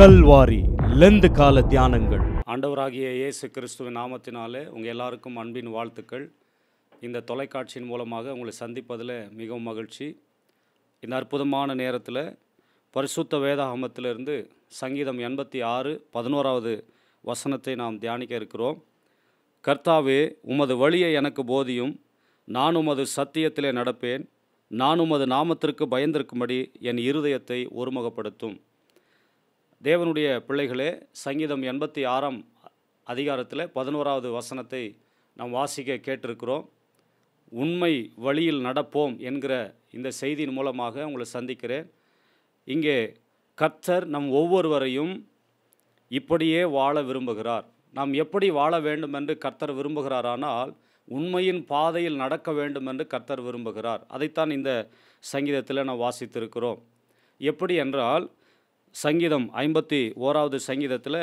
Kalvari Lent கால தியானங்கள் ஆண்டவராகிய இயேசு கிறிஸ்துவின் நாமத்தினாலே உங்கள் எல்லாருக்கும் அன்பின் வாழ்த்துக்கள் இந்த தொலைக்காட்சியின் மூலமாக உங்களை சந்திப்பதில் மிகவும் மகிழ்ச்சி இந்த அற்புதமான நேரத்தில் பரிசுத்த வேதாகமத்திலிருந்து சங்கீதம் எண்பத்தி ஆறு பதினோராவது வசனத்தை நாம் தியானிக்க இருக்கிறோம் கர்த்தாவே உமது வழியை எனக்கு போதியும் நான் உமது சத்தியத்திலே நடப்பேன் நான் உமது நாமத்திற்கு பயந்திருக்கும்படி என் இருதயத்தை ஒருமுகப்படுத்தும் தேவனுடைய பிள்ளைகளே சங்கீதம் எண்பத்தி ஆறாம் அதிகாரத்தில் பதினோராவது வசனத்தை நாம் வாசிக்க கேட்டிருக்கிறோம் உண்மை வழியில் நடப்போம் என்கிற இந்த செய்தியின் மூலமாக உங்களை சந்திக்கிறேன் இங்கே கர்த்தர் நம் ஒவ்வொருவரையும் இப்படியே வாழ விரும்புகிறார் நாம் எப்படி வாழ வேண்டும் என்று கர்த்தர் விரும்புகிறாரானால் உண்மையின் பாதையில் நடக்க வேண்டும் என்று கர்த்தர் விரும்புகிறார் அதைத்தான் இந்த சங்கீதத்தில் நாம் வாசித்திருக்கிறோம் எப்படி என்றால் சங்கீதம் ஐம்பத்தி ஓராவது சங்கீதத்தில்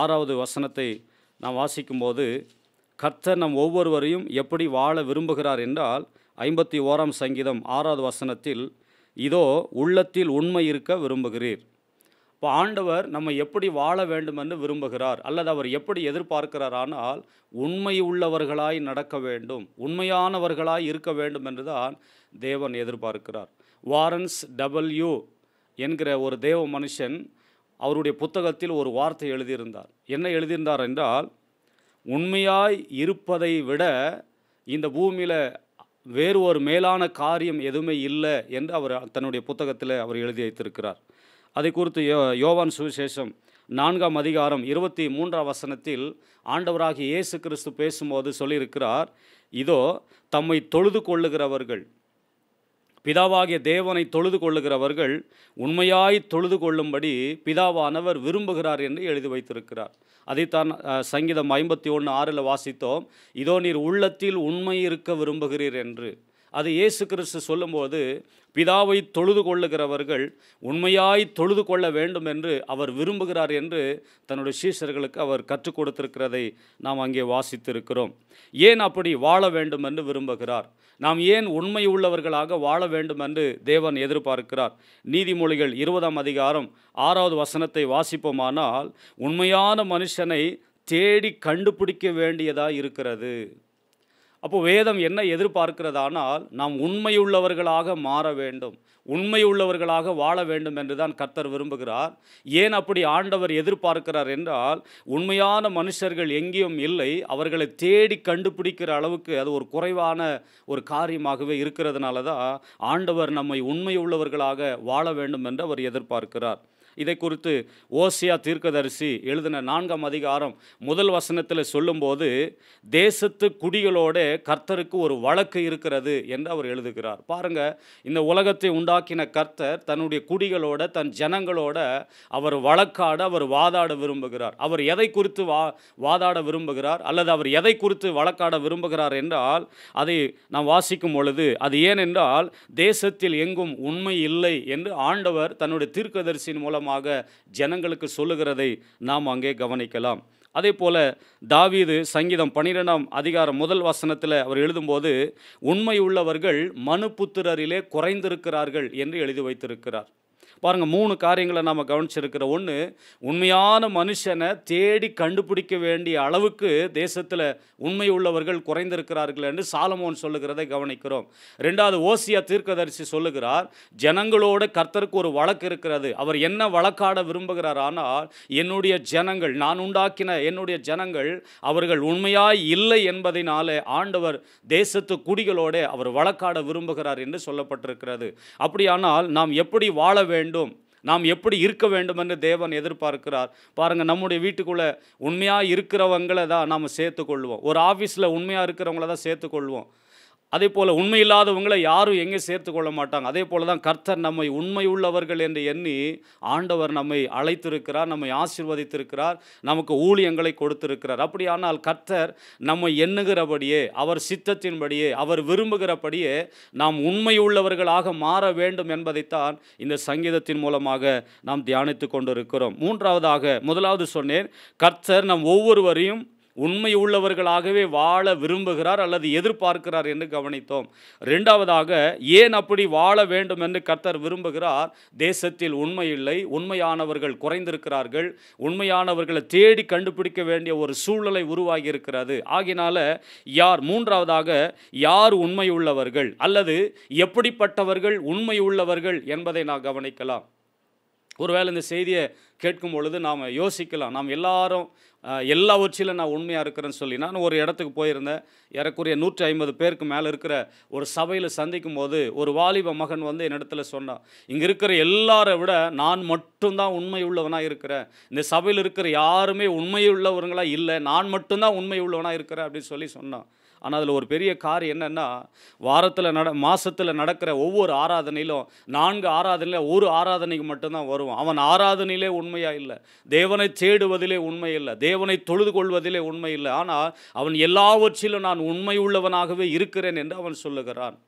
ஆறாவது வசனத்தை நாம் வாசிக்கும்போது கர்த்தர் நம் ஒவ்வொருவரையும் எப்படி வாழ விரும்புகிறார் என்றால் ஐம்பத்தி ஓராம் சங்கீதம் ஆறாவது வசனத்தில் இதோ உள்ளத்தில் உண்மை இருக்க விரும்புகிறீர் இப்போ ஆண்டவர் நம்ம எப்படி வாழ வேண்டுமென்று விரும்புகிறார் அல்லது அவர் எப்படி எதிர்பார்க்கிறார் ஆனால் உண்மை உள்ளவர்களாய் நடக்க வேண்டும் உண்மையானவர்களாய் இருக்க வேண்டும் என்றுதான் தேவன் எதிர்பார்க்கிறார் வாரன்ஸ் டபிள்யூ என்கிற ஒரு தேவ மனுஷன் அவருடைய புத்தகத்தில் ஒரு வார்த்தை எழுதியிருந்தார் என்ன எழுதியிருந்தார் என்றால் உண்மையாய் இருப்பதை விட இந்த பூமியில் வேறு ஒரு மேலான காரியம் எதுவுமே இல்லை என்று அவர் தன்னுடைய புத்தகத்தில் அவர் எழுதி வைத்திருக்கிறார் அதை குறித்து யோ யோவான் சுவிசேஷம் நான்காம் அதிகாரம் இருபத்தி மூன்றாம் வசனத்தில் ஆண்டவராகிய இயேசு கிறிஸ்து பேசும்போது சொல்லியிருக்கிறார் இதோ தம்மை தொழுது கொள்ளுகிறவர்கள் பிதாவாகிய தேவனை தொழுது கொள்ளுகிறவர்கள் உண்மையாய் தொழுது கொள்ளும்படி பிதாவானவர் விரும்புகிறார் என்று எழுதி வைத்திருக்கிறார் அதைத்தான் சங்கீதம் ஐம்பத்தி ஒன்று ஆறில் வாசித்தோம் இதோ நீர் உள்ளத்தில் உண்மை இருக்க விரும்புகிறீர் என்று அது இயேசு கிறிஸ்து சொல்லும்போது பிதாவை தொழுது கொள்ளுகிறவர்கள் உண்மையாய் தொழுது கொள்ள வேண்டும் என்று அவர் விரும்புகிறார் என்று தன்னுடைய சீஷர்களுக்கு அவர் கற்றுக் கொடுத்திருக்கிறதை நாம் அங்கே வாசித்திருக்கிறோம் ஏன் அப்படி வாழ வேண்டும் என்று விரும்புகிறார் நாம் ஏன் உண்மை உள்ளவர்களாக வாழ வேண்டும் என்று தேவன் எதிர்பார்க்கிறார் நீதிமொழிகள் இருபதாம் அதிகாரம் ஆறாவது வசனத்தை வாசிப்போமானால் உண்மையான மனுஷனை தேடி கண்டுபிடிக்க வேண்டியதாக இருக்கிறது அப்போ வேதம் என்ன எதிர்பார்க்கிறதானால் நாம் உண்மையுள்ளவர்களாக மாற வேண்டும் உண்மையுள்ளவர்களாக வாழ வேண்டும் என்று தான் கர்த்தர் விரும்புகிறார் ஏன் அப்படி ஆண்டவர் எதிர்பார்க்கிறார் என்றால் உண்மையான மனுஷர்கள் எங்கேயும் இல்லை அவர்களை தேடி கண்டுபிடிக்கிற அளவுக்கு அது ஒரு குறைவான ஒரு காரியமாகவே இருக்கிறதுனால தான் ஆண்டவர் நம்மை உண்மையுள்ளவர்களாக வாழ வேண்டும் என்று அவர் எதிர்பார்க்கிறார் இதை குறித்து ஓசியா தீர்க்கதரிசி எழுதின நான்காம் அதிகாரம் முதல் வசனத்தில் சொல்லும்போது தேசத்து குடிகளோட கர்த்தருக்கு ஒரு வழக்கு இருக்கிறது என்று அவர் எழுதுகிறார் பாருங்க இந்த உலகத்தை உண்டாக்கின கர்த்தர் தன்னுடைய குடிகளோட தன் ஜனங்களோட அவர் வழக்காட அவர் வாதாட விரும்புகிறார் அவர் எதை குறித்து வா வாதாட விரும்புகிறார் அல்லது அவர் எதை குறித்து வழக்காட விரும்புகிறார் என்றால் அதை நாம் வாசிக்கும் பொழுது அது ஏனென்றால் தேசத்தில் எங்கும் உண்மை இல்லை என்று ஆண்டவர் தன்னுடைய தீர்க்கதரிசியின் மூலம் மூலமாக ஜனங்களுக்கு சொல்லுகிறதை நாம் அங்கே கவனிக்கலாம் அதே போல் தாவீது சங்கீதம் பன்னிரெண்டாம் அதிகாரம் முதல் வசனத்தில் அவர் எழுதும்போது உண்மை உள்ளவர்கள் மனு புத்திரரிலே குறைந்திருக்கிறார்கள் என்று எழுதி வைத்திருக்கிறார் பாருங்கள் மூணு காரியங்களை நம்ம கவனிச்சிருக்கிற ஒன்று உண்மையான மனுஷனை தேடி கண்டுபிடிக்க வேண்டிய அளவுக்கு தேசத்தில் உண்மை உள்ளவர்கள் குறைந்திருக்கிறார்கள் என்று சாலமோன் சொல்லுகிறதை கவனிக்கிறோம் ரெண்டாவது ஓசியா தீர்க்கதரிசி சொல்லுகிறார் ஜனங்களோட கர்த்தருக்கு ஒரு வழக்கு இருக்கிறது அவர் என்ன வழக்காட விரும்புகிறார் ஆனால் என்னுடைய ஜனங்கள் நான் உண்டாக்கின என்னுடைய ஜனங்கள் அவர்கள் உண்மையாய் இல்லை என்பதனாலே ஆண்டவர் தேசத்து குடிகளோட அவர் வழக்காட விரும்புகிறார் என்று சொல்லப்பட்டிருக்கிறது அப்படியானால் நாம் எப்படி வாழ வேண்டும் வேண்டும் நாம் எப்படி இருக்க வேண்டும் என்று தேவன் எதிர்பார்க்கிறார் பாருங்கள் நம்முடைய வீட்டுக்குள்ளே உண்மையாக இருக்கிறவங்கள தான் நாம் சேர்த்துக்கொள்வோம் ஒரு ஆஃபீஸில் உண்மையாக இருக்கிறவங்கள தான் சேர்த்துக்கொள்வோம் அதே போல் உண்மையில்லாதவங்களை யாரும் எங்கே சேர்த்து கொள்ள மாட்டாங்க அதே போல் தான் கர்த்தர் நம்மை உண்மை உள்ளவர்கள் என்று எண்ணி ஆண்டவர் நம்மை அழைத்திருக்கிறார் நம்மை ஆசிர்வதித்திருக்கிறார் நமக்கு ஊழியங்களை கொடுத்திருக்கிறார் அப்படியானால் கர்த்தர் நம்மை எண்ணுகிறபடியே அவர் சித்தத்தின்படியே அவர் விரும்புகிறபடியே நாம் உண்மை உள்ளவர்களாக மாற வேண்டும் என்பதைத்தான் இந்த சங்கீதத்தின் மூலமாக நாம் தியானித்து கொண்டிருக்கிறோம் மூன்றாவதாக முதலாவது சொன்னேன் கர்த்தர் நம் ஒவ்வொருவரையும் உண்மை உள்ளவர்களாகவே வாழ விரும்புகிறார் அல்லது எதிர்பார்க்கிறார் என்று கவனித்தோம் ரெண்டாவதாக ஏன் அப்படி வாழ வேண்டும் என்று கர்த்தர் விரும்புகிறார் தேசத்தில் உண்மை இல்லை உண்மையானவர்கள் குறைந்திருக்கிறார்கள் உண்மையானவர்களை தேடி கண்டுபிடிக்க வேண்டிய ஒரு சூழலை உருவாகி இருக்கிறது ஆகினால யார் மூன்றாவதாக யார் உண்மை உள்ளவர்கள் அல்லது எப்படிப்பட்டவர்கள் உண்மை உள்ளவர்கள் என்பதை நான் கவனிக்கலாம் ஒருவேளை இந்த செய்தியை கேட்கும் பொழுது நாம் யோசிக்கலாம் நாம் எல்லாரும் எல்லாவற்றிலும் நான் உண்மையாக இருக்கிறேன்னு சொல்லி நான் ஒரு இடத்துக்கு போயிருந்தேன் ஏறக்குறைய நூற்றி ஐம்பது பேருக்கு மேலே இருக்கிற ஒரு சபையில் சந்திக்கும் போது ஒரு வாலிப மகன் வந்து இடத்துல சொன்னான் இங்கே இருக்கிற எல்லாரை விட நான் மட்டும்தான் உண்மை உள்ளவனாக இருக்கிறேன் இந்த சபையில் இருக்கிற யாருமே உண்மை உள்ளவர்களாக இல்லை நான் மட்டும்தான் உண்மை உள்ளவனாக இருக்கிறேன் அப்படின்னு சொல்லி சொன்னான் ஆனால் அதில் ஒரு பெரிய கார் என்னென்னா வாரத்தில் நட மாதத்தில் நடக்கிற ஒவ்வொரு ஆராதனையிலும் நான்கு ஆராதனையில் ஒரு ஆராதனைக்கு மட்டும்தான் வருவோம் அவன் ஆராதனையிலே உண்மையாக இல்லை தேவனை தேடுவதிலே உண்மை இல்லை தேவனை தொழுது கொள்வதிலே உண்மை இல்லை ஆனால் அவன் எல்லாவற்றிலும் நான் உண்மை உள்ளவனாகவே இருக்கிறேன் என்று அவன் சொல்லுகிறான்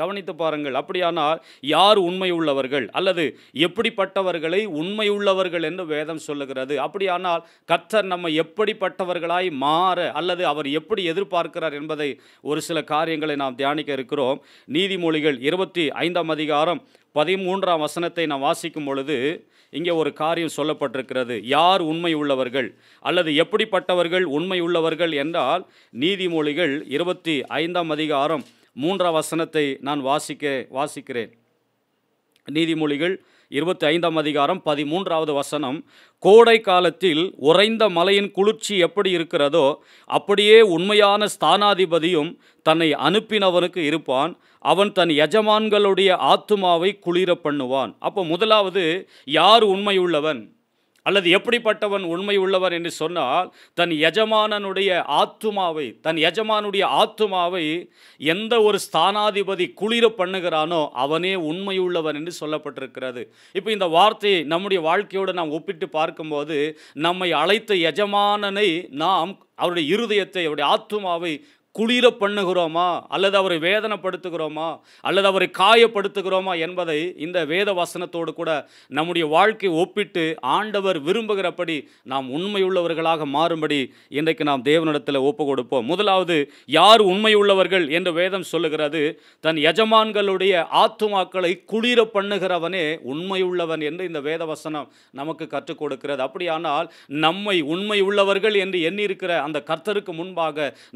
கவனித்து பாருங்கள் அப்படியானால் யார் உண்மை உள்ளவர்கள் அல்லது எப்படிப்பட்டவர்களை உண்மை உள்ளவர்கள் என்று வேதம் சொல்லுகிறது அப்படியானால் கத்தர் நம்ம எப்படிப்பட்டவர்களாய் மாற அல்லது அவர் எப்படி எதிர்பார்க்கிறார் என்பதை ஒரு சில காரியங்களை நாம் தியானிக்க இருக்கிறோம் நீதிமொழிகள் இருபத்தி ஐந்தாம் அதிகாரம் பதிமூன்றாம் வசனத்தை நான் வாசிக்கும் பொழுது இங்கே ஒரு காரியம் சொல்லப்பட்டிருக்கிறது யார் உண்மை உள்ளவர்கள் அல்லது எப்படிப்பட்டவர்கள் உண்மை உள்ளவர்கள் என்றால் நீதிமொழிகள் இருபத்தி ஐந்தாம் அதிகாரம் மூன்றாம் வசனத்தை நான் வாசிக்க வாசிக்கிறேன் நீதிமொழிகள் இருபத்தி ஐந்தாம் அதிகாரம் பதிமூன்றாவது வசனம் கோடை காலத்தில் உறைந்த மலையின் குளிர்ச்சி எப்படி இருக்கிறதோ அப்படியே உண்மையான ஸ்தானாதிபதியும் தன்னை அனுப்பினவனுக்கு இருப்பான் அவன் தன் எஜமான்களுடைய ஆத்துமாவை குளிர பண்ணுவான் அப்போ முதலாவது யார் உண்மையுள்ளவன் அல்லது எப்படிப்பட்டவன் உண்மை உள்ளவர் என்று சொன்னால் தன் எஜமானனுடைய ஆத்துமாவை தன் எஜமானுடைய ஆத்துமாவை எந்த ஒரு ஸ்தானாதிபதி குளிர பண்ணுகிறானோ அவனே உண்மையுள்ளவன் என்று சொல்லப்பட்டிருக்கிறது இப்போ இந்த வார்த்தையை நம்முடைய வாழ்க்கையோடு நாம் ஒப்பிட்டு பார்க்கும்போது நம்மை அழைத்த எஜமானனை நாம் அவருடைய இருதயத்தை அவருடைய ஆத்துமாவை குளிர பண்ணுகிறோமா அல்லது அவரை வேதனைப்படுத்துகிறோமா அல்லது அவரை காயப்படுத்துகிறோமா என்பதை இந்த வேத வசனத்தோடு கூட நம்முடைய வாழ்க்கை ஒப்பிட்டு ஆண்டவர் விரும்புகிறபடி நாம் உண்மையுள்ளவர்களாக மாறும்படி இன்றைக்கு நாம் தேவனிடத்தில் ஒப்பு கொடுப்போம் முதலாவது யார் உண்மையுள்ளவர்கள் என்று வேதம் சொல்லுகிறது தன் எஜமான்களுடைய ஆத்துமாக்களை குளிர பண்ணுகிறவனே உண்மையுள்ளவன் என்று இந்த வேத வசனம் நமக்கு கற்றுக் கொடுக்கிறது அப்படியானால் நம்மை உண்மையுள்ளவர்கள் என்று எண்ணியிருக்கிற அந்த கர்த்தருக்கு முன்பாக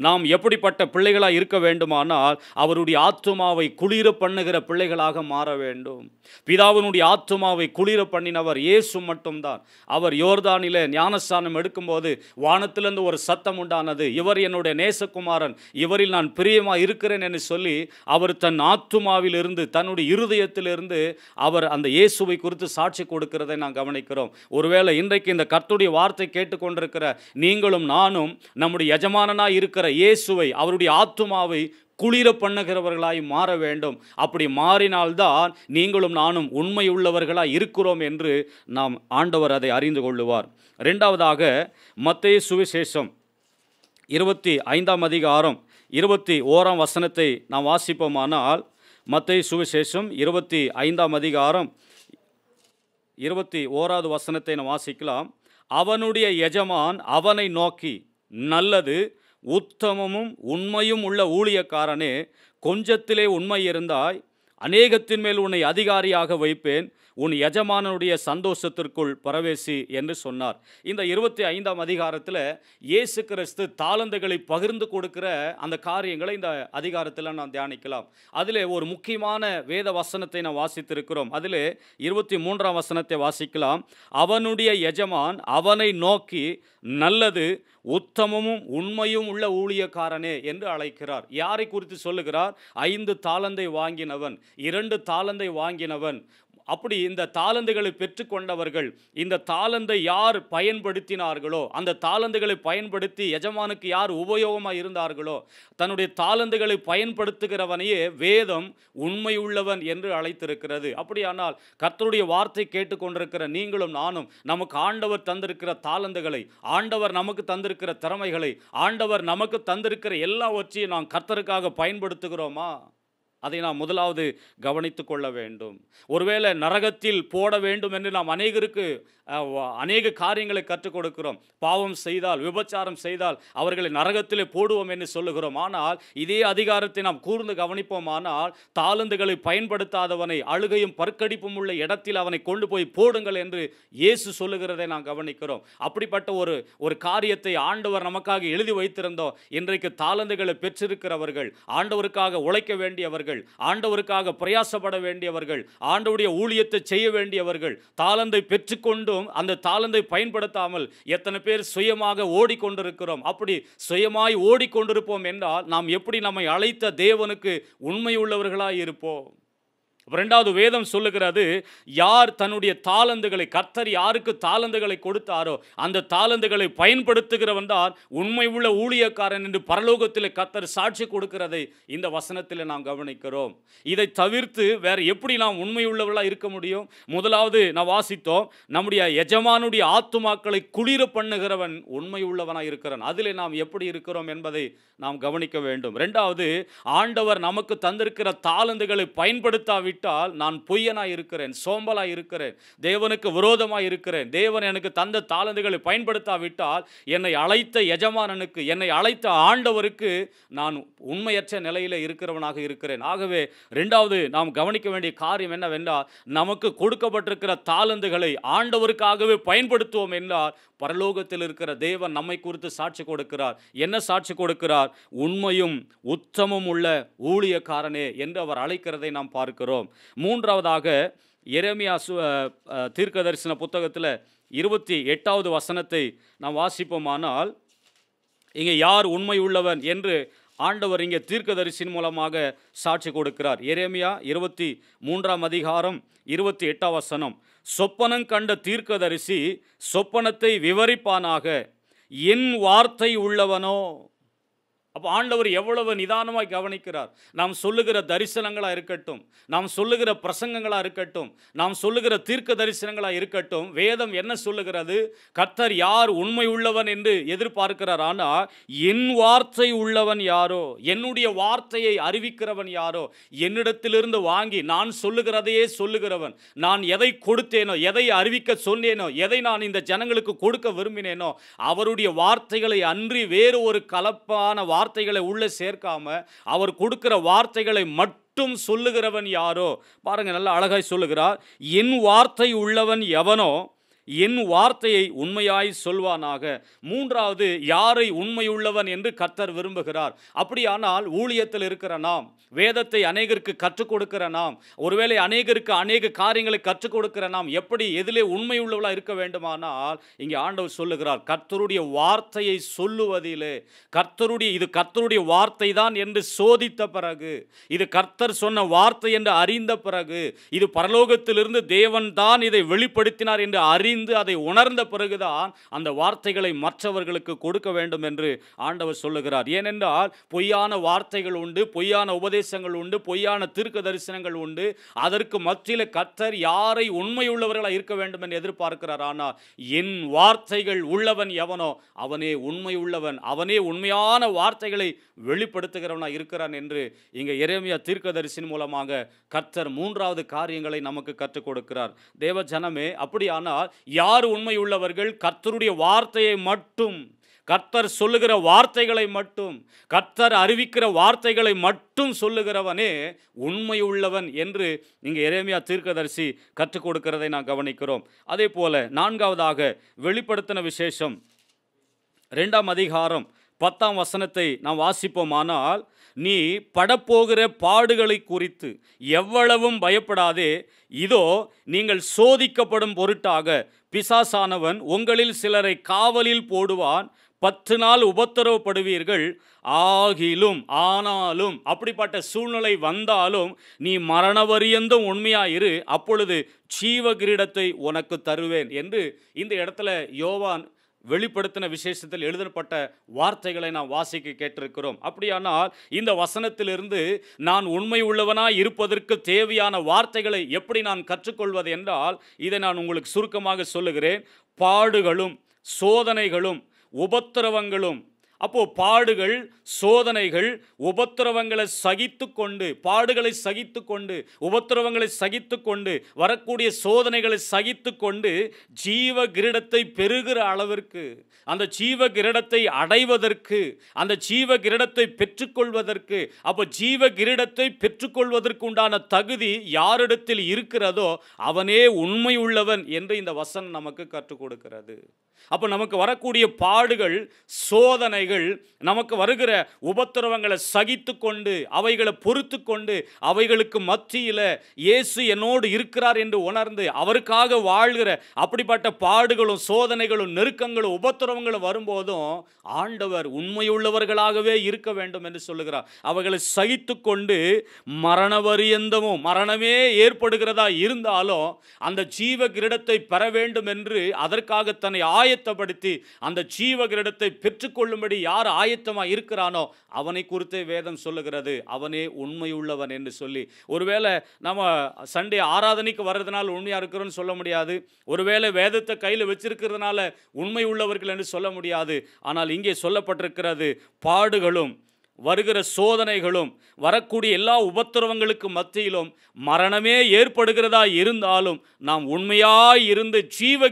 நாம் எப்படிப்பட்ட ரட்சிக்கப்பட்ட பிள்ளைகளாக இருக்க வேண்டுமானால் அவருடைய ஆத்துமாவை குளிர பண்ணுகிற பிள்ளைகளாக மாற வேண்டும் பிதாவினுடைய ஆத்துமாவை குளிர பண்ணினவர் இயேசு மட்டும்தான் அவர் யோர்தானிலே ஞானஸ்தானம் எடுக்கும்போது வானத்திலிருந்து ஒரு சத்தம் உண்டானது இவர் என்னுடைய நேசகுமாரன் இவரில் நான் பிரியமாக இருக்கிறேன் என்று சொல்லி அவர் தன் ஆத்துமாவிலிருந்து தன்னுடைய இருதயத்திலிருந்து அவர் அந்த இயேசுவை குறித்து சாட்சி கொடுக்கிறதை நான் கவனிக்கிறோம் ஒருவேளை இன்றைக்கு இந்த கர்த்துடைய வார்த்தை கேட்டுக்கொண்டிருக்கிற நீங்களும் நானும் நம்முடைய எஜமானனாக இருக்கிற இயேசுவை அவருடைய ஆத்மாவை குளிர பண்ணுகிறவர்களாய் மாற வேண்டும் அப்படி மாறினால்தான் நீங்களும் நானும் உள்ளவர்களாக இருக்கிறோம் என்று நாம் ஆண்டவர் அதை அறிந்து கொள்ளுவார் ரெண்டாவதாக மத்திய சுவிசேஷம் இருபத்தி ஐந்தாம் அதிகாரம் இருபத்தி ஓராம் வசனத்தை நாம் வாசிப்போமானால் மத்திய சுவிசேஷம் இருபத்தி ஐந்தாம் அதிகாரம் இருபத்தி ஓராவது வசனத்தை நாம் வாசிக்கலாம் அவனுடைய எஜமான் அவனை நோக்கி நல்லது உத்தமமும் உண்மையும் உள்ள ஊழியக்காரனே கொஞ்சத்திலே உண்மை இருந்தாய் அநேகத்தின் மேல் உன்னை அதிகாரியாக வைப்பேன் உன் எஜமானனுடைய சந்தோஷத்திற்குள் பரவேசி என்று சொன்னார் இந்த இருபத்தி ஐந்தாம் அதிகாரத்தில் இயேசு கிறிஸ்து தாளந்துகளை பகிர்ந்து கொடுக்கிற அந்த காரியங்களை இந்த அதிகாரத்தில் நாம் தியானிக்கலாம் அதில் ஒரு முக்கியமான வேத வசனத்தை நாம் வாசித்திருக்கிறோம் அதில் இருபத்தி மூன்றாம் வசனத்தை வாசிக்கலாம் அவனுடைய எஜமான் அவனை நோக்கி நல்லது உத்தமமும் உண்மையும் உள்ள ஊழியக்காரனே என்று அழைக்கிறார் யாரை குறித்து சொல்லுகிறார் ஐந்து தாளந்தை வாங்கினவன் இரண்டு தாளந்தை வாங்கினவன் அப்படி இந்த தாளந்துகளை பெற்றுக்கொண்டவர்கள் இந்த தாளந்தை யார் பயன்படுத்தினார்களோ அந்த தாளந்துகளை பயன்படுத்தி எஜமானுக்கு யார் உபயோகமாக இருந்தார்களோ தன்னுடைய தாளந்துகளை பயன்படுத்துகிறவனையே வேதம் உண்மையுள்ளவன் என்று அழைத்திருக்கிறது அப்படியானால் கர்த்தருடைய வார்த்தை கேட்டுக்கொண்டிருக்கிற நீங்களும் நானும் நமக்கு ஆண்டவர் தந்திருக்கிற தாளந்துகளை ஆண்டவர் நமக்கு தந்திருக்கிற திறமைகளை ஆண்டவர் நமக்கு தந்திருக்கிற எல்லாவற்றையும் நாம் கர்த்தருக்காக பயன்படுத்துகிறோமா அதை நாம் முதலாவது கவனித்து கொள்ள வேண்டும் ஒருவேளை நரகத்தில் போட வேண்டும் என்று நாம் அநேகருக்கு அநேக காரியங்களை கற்றுக் கொடுக்கிறோம் பாவம் செய்தால் விபச்சாரம் செய்தால் அவர்களை நரகத்திலே போடுவோம் என்று சொல்லுகிறோம் ஆனால் இதே அதிகாரத்தை நாம் கூர்ந்து கவனிப்போமானால் தாளந்துகளை பயன்படுத்தாதவனை அழுகையும் பற்கடிப்பும் உள்ள இடத்தில் அவனை கொண்டு போய் போடுங்கள் என்று இயேசு சொல்லுகிறதை நாம் கவனிக்கிறோம் அப்படிப்பட்ட ஒரு ஒரு காரியத்தை ஆண்டவர் நமக்காக எழுதி வைத்திருந்தோம் இன்றைக்கு தாளந்துகளை பெற்றிருக்கிறவர்கள் ஆண்டவருக்காக உழைக்க வேண்டியவர்கள் வேண்டியவர்கள் ஆண்டவருக்காக பிரயாசப்பட வேண்டியவர்கள் ஆண்டவுடைய ஊழியத்தை செய்ய வேண்டியவர்கள் தாளந்தை பெற்றுக்கொண்டும் அந்த தாளந்தை பயன்படுத்தாமல் எத்தனை பேர் சுயமாக ஓடிக்கொண்டிருக்கிறோம் அப்படி சுயமாய் ஓடிக்கொண்டிருப்போம் என்றால் நாம் எப்படி நம்மை அழைத்த தேவனுக்கு உண்மையுள்ளவர்களாய் இருப்போம் ரெண்டாவது வேதம் சொல்லுகிறது யார் தன்னுடைய தாளந்துகளை கர்த்தர் யாருக்கு தாளந்துகளை கொடுத்தாரோ அந்த தாளந்துகளை பயன்படுத்துகிறவன் தான் உண்மை உள்ள ஊழியக்காரன் என்று பரலோகத்தில் கர்த்தர் சாட்சி கொடுக்கிறதை இந்த வசனத்தில் நாம் கவனிக்கிறோம் இதை தவிர்த்து வேறு எப்படி நாம் உண்மை உள்ளவர்களாக இருக்க முடியும் முதலாவது நான் வாசித்தோம் நம்முடைய எஜமானுடைய ஆத்துமாக்களை குளிர பண்ணுகிறவன் உண்மை உள்ளவனாக இருக்கிறான் அதில் நாம் எப்படி இருக்கிறோம் என்பதை நாம் கவனிக்க வேண்டும் ரெண்டாவது ஆண்டவர் நமக்கு தந்திருக்கிற தாளந்துகளை பயன்படுத்தாவிட்டு விட்டால் நான் பொய்யனாக இருக்கிறேன் சோம்பலாக இருக்கிறேன் தேவனுக்கு விரோதமாக இருக்கிறேன் தேவன் எனக்கு தந்த தாளந்துகளை பயன்படுத்தாவிட்டால் என்னை அழைத்த எஜமானனுக்கு என்னை அழைத்த ஆண்டவருக்கு நான் உண்மையற்ற நிலையில் இருக்கிறவனாக இருக்கிறேன் ஆகவே ரெண்டாவது நாம் கவனிக்க வேண்டிய காரியம் என்னவென்றால் நமக்கு கொடுக்கப்பட்டிருக்கிற தாளந்துகளை ஆண்டவருக்காகவே பயன்படுத்துவோம் என்றால் பரலோகத்தில் இருக்கிற தேவன் நம்மை குறித்து சாட்சி கொடுக்கிறார் என்ன சாட்சி கொடுக்கிறார் உண்மையும் உத்தமும் உள்ள ஊழியக்காரனே என்று அவர் அழைக்கிறதை நாம் பார்க்கிறோம் பார்க்குறோம் மூன்றாவதாக எரேமியா சு தீர்க்க தரிசன புத்தகத்தில் இருபத்தி எட்டாவது வசனத்தை நாம் வாசிப்போமானால் இங்கே யார் உண்மை உள்ளவன் என்று ஆண்டவர் இங்கே தரிசின் மூலமாக சாட்சி கொடுக்கிறார் எரேமியா இருபத்தி மூன்றாம் அதிகாரம் இருபத்தி எட்டாம் வசனம் சொப்பனம் கண்ட தீர்க்கதரிசி சொப்பனத்தை விவரிப்பானாக என் வார்த்தை உள்ளவனோ அப்போ ஆண்டவர் எவ்வளவு நிதானமாக கவனிக்கிறார் நாம் சொல்லுகிற தரிசனங்களாக இருக்கட்டும் நாம் சொல்லுகிற பிரசங்கங்களாக இருக்கட்டும் நாம் சொல்லுகிற தீர்க்க தரிசனங்களாக இருக்கட்டும் வேதம் என்ன சொல்லுகிறது கர்த்தர் யார் உண்மை உள்ளவன் என்று எதிர்பார்க்கிறார் ஆனால் என் வார்த்தை உள்ளவன் யாரோ என்னுடைய வார்த்தையை அறிவிக்கிறவன் யாரோ என்னிடத்திலிருந்து வாங்கி நான் சொல்லுகிறதையே சொல்லுகிறவன் நான் எதை கொடுத்தேனோ எதை அறிவிக்க சொன்னேனோ எதை நான் இந்த ஜனங்களுக்கு கொடுக்க விரும்பினேனோ அவருடைய வார்த்தைகளை அன்றி வேறு ஒரு கலப்பான வார்த்தை வார்த்தைகளை உள்ளே சேர்க்காம அவர் கொடுக்குற வார்த்தைகளை மட்டும் சொல்லுகிறவன் யாரோ பாருங்க நல்லா அழகாய் சொல்லுகிறார் என் வார்த்தை உள்ளவன் எவனோ என் வார்த்தையை உண்மையாய் சொல்வானாக மூன்றாவது யாரை உண்மையுள்ளவன் என்று கர்த்தர் விரும்புகிறார் அப்படியானால் ஊழியத்தில் இருக்கிற நாம் வேதத்தை அநேகருக்கு கற்றுக் கொடுக்கிற நாம் ஒருவேளை அநேகருக்கு அநேக காரியங்களை கற்றுக் கொடுக்கிற நாம் எப்படி எதிலே உண்மையுள்ளவளாக இருக்க வேண்டுமானால் இங்கே ஆண்டவர் சொல்லுகிறார் கர்த்தருடைய வார்த்தையை சொல்லுவதிலே கர்த்தருடைய இது கர்த்தருடைய வார்த்தை தான் என்று சோதித்த பிறகு இது கர்த்தர் சொன்ன வார்த்தை என்று அறிந்த பிறகு இது பரலோகத்திலிருந்து தேவன் தான் இதை வெளிப்படுத்தினார் என்று அறி அறிந்து அதை உணர்ந்த பிறகுதான் அந்த வார்த்தைகளை மற்றவர்களுக்கு கொடுக்க வேண்டும் என்று ஆண்டவர் சொல்லுகிறார் ஏனென்றால் பொய்யான வார்த்தைகள் உண்டு பொய்யான உபதேசங்கள் உண்டு பொய்யான தீர்க்க தரிசனங்கள் உண்டு அதற்கு மத்தியில் கர்த்தர் யாரை உண்மையுள்ளவர்களாக இருக்க வேண்டும் என்று எதிர்பார்க்கிறார் ஆனால் என் வார்த்தைகள் உள்ளவன் எவனோ அவனே உண்மை உள்ளவன் அவனே உண்மையான வார்த்தைகளை வெளிப்படுத்துகிறவனாக இருக்கிறான் என்று இங்கே இறைமையா தீர்க்க தரிசனம் மூலமாக கர்த்தர் மூன்றாவது காரியங்களை நமக்கு கற்றுக் கொடுக்கிறார் தேவ ஜனமே அப்படியானால் யார் உண்மை உள்ளவர்கள் கர்த்தருடைய வார்த்தையை மட்டும் கர்த்தர் சொல்லுகிற வார்த்தைகளை மட்டும் கர்த்தர் அறிவிக்கிற வார்த்தைகளை மட்டும் சொல்லுகிறவனே உண்மை உள்ளவன் என்று இங்கே இறைமையா தீர்க்கதரிசி கற்றுக் கொடுக்கிறதை நான் கவனிக்கிறோம் அதே போல் நான்காவதாக வெளிப்படுத்தின விசேஷம் ரெண்டாம் அதிகாரம் பத்தாம் வசனத்தை நாம் வாசிப்போமானால் நீ படப்போகிற பாடுகளை குறித்து எவ்வளவும் பயப்படாதே இதோ நீங்கள் சோதிக்கப்படும் பொருட்டாக பிசாசானவன் உங்களில் சிலரை காவலில் போடுவான் பத்து நாள் உபத்திரவப்படுவீர்கள் ஆகிலும் ஆனாலும் அப்படிப்பட்ட சூழ்நிலை வந்தாலும் நீ மரண வரியந்தும் உண்மையாயிரு அப்பொழுது சீவகிரீடத்தை உனக்கு தருவேன் என்று இந்த இடத்துல யோவான் வெளிப்படுத்தின விசேஷத்தில் எழுதப்பட்ட வார்த்தைகளை நாம் வாசிக்க கேட்டிருக்கிறோம் அப்படியானால் இந்த வசனத்திலிருந்து நான் உண்மை உள்ளவனாய் இருப்பதற்கு தேவையான வார்த்தைகளை எப்படி நான் கற்றுக்கொள்வது என்றால் இதை நான் உங்களுக்கு சுருக்கமாக சொல்லுகிறேன் பாடுகளும் சோதனைகளும் உபத்திரவங்களும் அப்போது பாடுகள் சோதனைகள் உபத்திரவங்களை சகித்து கொண்டு பாடுகளை சகித்து கொண்டு உபத்திரவங்களை சகித்து கொண்டு வரக்கூடிய சோதனைகளை சகித்து கொண்டு ஜீவ கிரீடத்தை பெறுகிற அளவிற்கு அந்த ஜீவ கிரீடத்தை அடைவதற்கு அந்த ஜீவ கிரீடத்தை பெற்றுக்கொள்வதற்கு அப்போ ஜீவ கிரீடத்தை பெற்றுக்கொள்வதற்கு உண்டான தகுதி யாரிடத்தில் இருக்கிறதோ அவனே உண்மை உள்ளவன் என்று இந்த வசனம் நமக்கு கற்றுக் கொடுக்கிறது அப்போ நமக்கு வரக்கூடிய பாடுகள் சோதனைகள் அவைகள் நமக்கு வருகிற உபத்திரவங்களை சகித்து கொண்டு அவைகளை பொறுத்து கொண்டு அவைகளுக்கு மத்தியில் இயேசு என்னோடு இருக்கிறார் என்று உணர்ந்து அவருக்காக வாழ்கிற அப்படிப்பட்ட பாடுகளும் சோதனைகளும் நெருக்கங்களும் உபத்திரவங்களும் வரும்போதும் ஆண்டவர் உண்மையுள்ளவர்களாகவே இருக்க வேண்டும் என்று சொல்லுகிறார் அவைகளை சகித்து கொண்டு மரண வரியந்தமும் மரணமே ஏற்படுகிறதா இருந்தாலும் அந்த ஜீவ கிரீடத்தை பெற வேண்டும் என்று அதற்காக தன்னை ஆயத்தப்படுத்தி அந்த ஜீவ கிரீடத்தை பெற்றுக்கொள்ளும்படி யார் ஆயத்தமாக இருக்கிறானோ அவனை குறித்தே வேதம் சொல்லுகிறது அவனே உண்மையுள்ளவன் என்று சொல்லி ஒருவேளை நம்ம சண்டே ஆராதனைக்கு வர்றதுனால உண்மையாக இருக்கிறோன்னு சொல்ல முடியாது ஒருவேளை வேதத்தை கையில் வச்சிருக்கிறதுனால உண்மை உள்ளவர்கள் என்று சொல்ல முடியாது ஆனால் இங்கே சொல்லப்பட்டிருக்கிறது பாடுகளும் வருகிற சோதனைகளும் வரக்கூடிய எல்லா உபத்திரவங்களுக்கு மத்தியிலும் மரணமே ஏற்படுகிறதா இருந்தாலும் நாம் உண்மையாய் இருந்து ஜீவ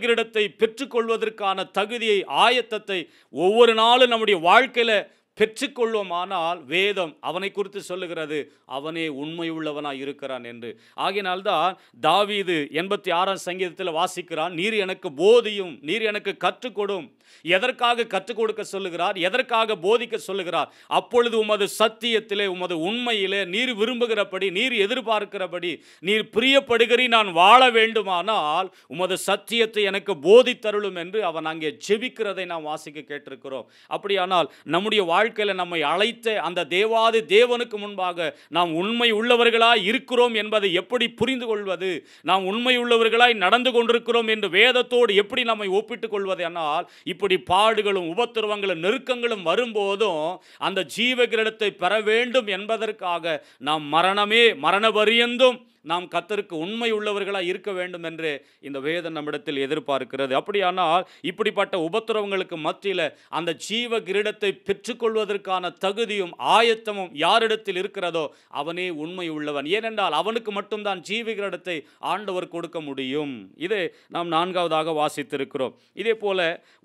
பெற்றுக்கொள்வதற்கான தகுதியை ஆயத்தத்தை ஒவ்வொரு நாளும் நம்முடைய வாழ்க்கையில் பெற்றுக்கொள்வோமானால் வேதம் அவனை குறித்து சொல்லுகிறது அவனே உண்மையுள்ளவனாய் இருக்கிறான் என்று ஆகினால்தான் தாவீது எண்பத்தி ஆறாம் சங்கீதத்தில் வாசிக்கிறான் நீர் எனக்கு போதியும் நீர் எனக்கு கற்றுக் கொடும் எதற்காக கற்றுக் கொடுக்க சொல்லுகிறார் எதற்காக போதிக்க சொல்லுகிறார் அப்பொழுது உமது சத்தியத்திலே உமது உண்மையிலே நீர் விரும்புகிறபடி நீர் எதிர்பார்க்கிறபடி நீர் பிரியப்படுகிறீ நான் வாழ வேண்டுமானால் உமது சத்தியத்தை எனக்கு போதித்தருளும் என்று அவன் அங்கே ஜெபிக்கிறதை நாம் வாசிக்க கேட்டிருக்கிறோம் அப்படியானால் நம்முடைய வாழ்க்கை வாழ்க்கையில் நம்மை அழைத்த அந்த தேவாதி தேவனுக்கு முன்பாக நாம் உண்மை உள்ளவர்களாய் இருக்கிறோம் என்பதை எப்படி புரிந்து கொள்வது நாம் உண்மை உள்ளவர்களாய் நடந்து கொண்டிருக்கிறோம் என்று வேதத்தோடு எப்படி நம்மை ஒப்பிட்டுக் கொள்வது என்னால் இப்படி பாடுகளும் உபத்திரவங்களும் நெருக்கங்களும் வரும்போதும் அந்த ஜீவகிரடத்தை பெற வேண்டும் என்பதற்காக நாம் மரணமே மரணபரியந்தும் நாம் கத்தருக்கு உண்மை உள்ளவர்களாக இருக்க வேண்டும் என்று இந்த வேதம் நம்மிடத்தில் எதிர்பார்க்கிறது அப்படியானால் இப்படிப்பட்ட உபத்திரவங்களுக்கு மத்தியில் அந்த ஜீவ கிரீடத்தை பெற்றுக்கொள்வதற்கான தகுதியும் ஆயத்தமும் யாரிடத்தில் இருக்கிறதோ அவனே உண்மை உள்ளவன் ஏனென்றால் அவனுக்கு மட்டும்தான் ஜீவ கிரீடத்தை ஆண்டவர் கொடுக்க முடியும் இது நாம் நான்காவதாக வாசித்திருக்கிறோம் இதே போல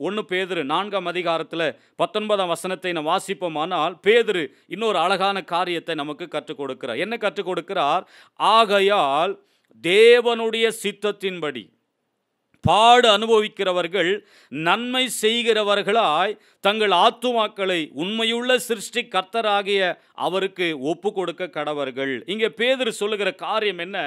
ஒன்று பேதிரு நான்காம் அதிகாரத்தில் பத்தொன்பதாம் வசனத்தை நாம் வாசிப்போமானால் பேதிரு இன்னொரு அழகான காரியத்தை நமக்கு கற்றுக் கொடுக்கிறார் என்ன கற்றுக் கொடுக்கிறார் ஆகை ஆகையால் தேவனுடைய சித்தத்தின்படி பாடு அனுபவிக்கிறவர்கள் நன்மை செய்கிறவர்களாய் தங்கள் ஆத்துமாக்களை உண்மையுள்ள சிருஷ்டி கர்த்தராகிய அவருக்கு ஒப்பு கொடுக்க கடவர்கள் இங்கே பேதர் சொல்லுகிற காரியம் என்ன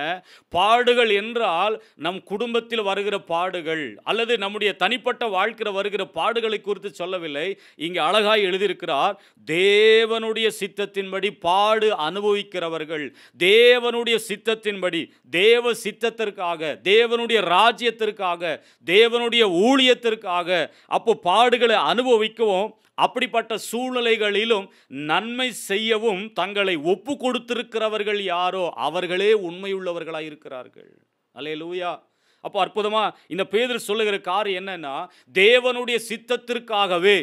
பாடுகள் என்றால் நம் குடும்பத்தில் வருகிற பாடுகள் அல்லது நம்முடைய தனிப்பட்ட வாழ்க்கையில் வருகிற பாடுகளை குறித்து சொல்லவில்லை இங்கே அழகாய் எழுதியிருக்கிறார் தேவனுடைய சித்தத்தின்படி பாடு அனுபவிக்கிறவர்கள் தேவனுடைய சித்தத்தின்படி தேவ சித்தத்திற்காக தேவனுடைய ராஜ்யத்திற்காக தேவனுடைய ஊழியத்திற்காக அப்போ பாடுகளை அனுபவிக்கவும் அப்படிப்பட்ட சூழ்நிலைகளிலும் நன்மை செய்யவும் தங்களை ஒப்பு கொடுத்திருக்கிறவர்கள் யாரோ அவர்களே உண்மையுள்ளவர்களாக இருக்கிறார்கள் அல்லே லூயா அப்போ அற்புதமாக இந்த பேதர் சொல்லுகிற காரியம் என்னன்னா தேவனுடைய சித்தத்திற்காகவே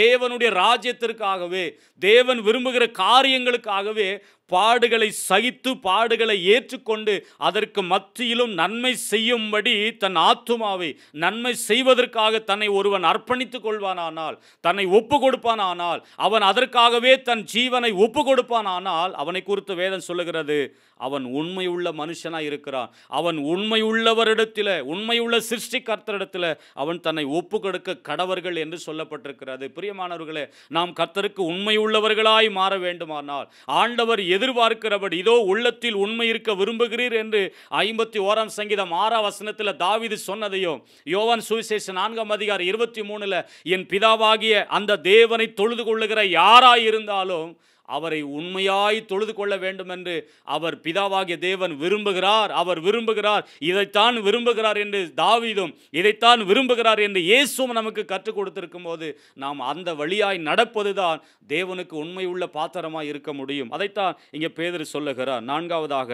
தேவனுடைய ராஜ்யத்திற்காகவே தேவன் விரும்புகிற காரியங்களுக்காகவே பாடுகளை சகித்து பாடுகளை ஏற்றுக்கொண்டு அதற்கு மத்தியிலும் நன்மை செய்யும்படி தன் ஆத்துமாவை நன்மை செய்வதற்காக தன்னை ஒருவன் அர்ப்பணித்து கொள்வானானால் தன்னை ஒப்பு கொடுப்பானானால் அவன் அதற்காகவே தன் ஜீவனை ஒப்பு கொடுப்பானானால் அவனை குறித்து வேதம் சொல்லுகிறது அவன் உண்மையுள்ள மனுஷனாக இருக்கிறான் அவன் உண்மையுள்ளவரிடத்தில் உண்மையுள்ள சிருஷ்டிகர்த்தரிடத்தில் அவன் தன்னை ஒப்பு கொடுக்க கடவர்கள் என்று சொல்லப்பட்டிருக்கிறது பிரியமானவர்களே நாம் கர்த்தருக்கு உண்மையுள்ளவர்களாய் மாற வேண்டுமானால் ஆண்டவர் எது எதிர்பார்க்கிறபடி இதோ உள்ளத்தில் உண்மை இருக்க விரும்புகிறீர் என்று ஐம்பத்தி ஓராம் சங்கீதம் ஆறாம் வசனத்தில் தாவிது சொன்னதையும் யோவான் சுவிசேஷ நான்காம் அதிகாரம் இருபத்தி மூணில் என் பிதாவாகிய அந்த தேவனை தொழுது கொள்ளுகிற யாராயிருந்தாலும் இருந்தாலும் அவரை உண்மையாய் தொழுது கொள்ள வேண்டும் என்று அவர் பிதாவாகிய தேவன் விரும்புகிறார் அவர் விரும்புகிறார் இதைத்தான் விரும்புகிறார் என்று தாவிதும் இதைத்தான் விரும்புகிறார் என்று இயேசுவும் நமக்கு கற்றுக் கொடுத்திருக்கும் போது நாம் அந்த வழியாய் நடப்பதுதான் தேவனுக்கு உண்மை உள்ள பாத்திரமாக இருக்க முடியும் அதைத்தான் இங்கே பேதர் சொல்லுகிறார் நான்காவதாக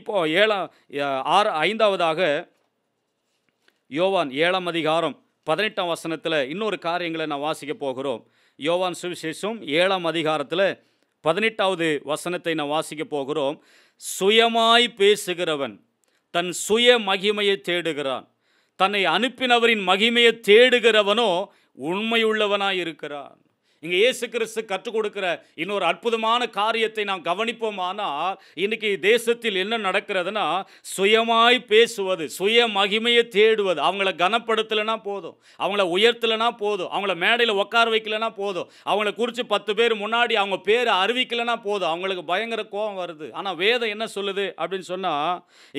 இப்போ ஏழாம் ஆறு ஐந்தாவதாக யோவான் ஏழாம் அதிகாரம் பதினெட்டாம் வசனத்தில் இன்னொரு காரியங்களை நான் வாசிக்க போகிறோம் யோவான் சுவிசேஷம் ஏழாம் அதிகாரத்தில் பதினெட்டாவது வசனத்தை நாம் வாசிக்க போகிறோம் சுயமாய் பேசுகிறவன் தன் சுய மகிமையை தேடுகிறான் தன்னை அனுப்பினவரின் மகிமையை தேடுகிறவனோ உண்மையுள்ளவனாய் இருக்கிறான் இங்கே இயேசு கிறிஸ்து கற்றுக் கொடுக்கிற இன்னொரு அற்புதமான காரியத்தை நாம் கவனிப்போமானால் இன்றைக்கி தேசத்தில் என்ன நடக்கிறதுனா சுயமாய் பேசுவது சுய மகிமையை தேடுவது அவங்கள கனப்படுத்தலைன்னா போதும் அவங்கள உயர்த்தலைனா போதும் அவங்கள மேடையில் உட்கார வைக்கலனா போதும் அவங்கள குறித்து பத்து பேர் முன்னாடி அவங்க பேரை அறிவிக்கலைனா போதும் அவங்களுக்கு பயங்கர கோபம் வருது ஆனால் வேதம் என்ன சொல்லுது அப்படின்னு சொன்னால்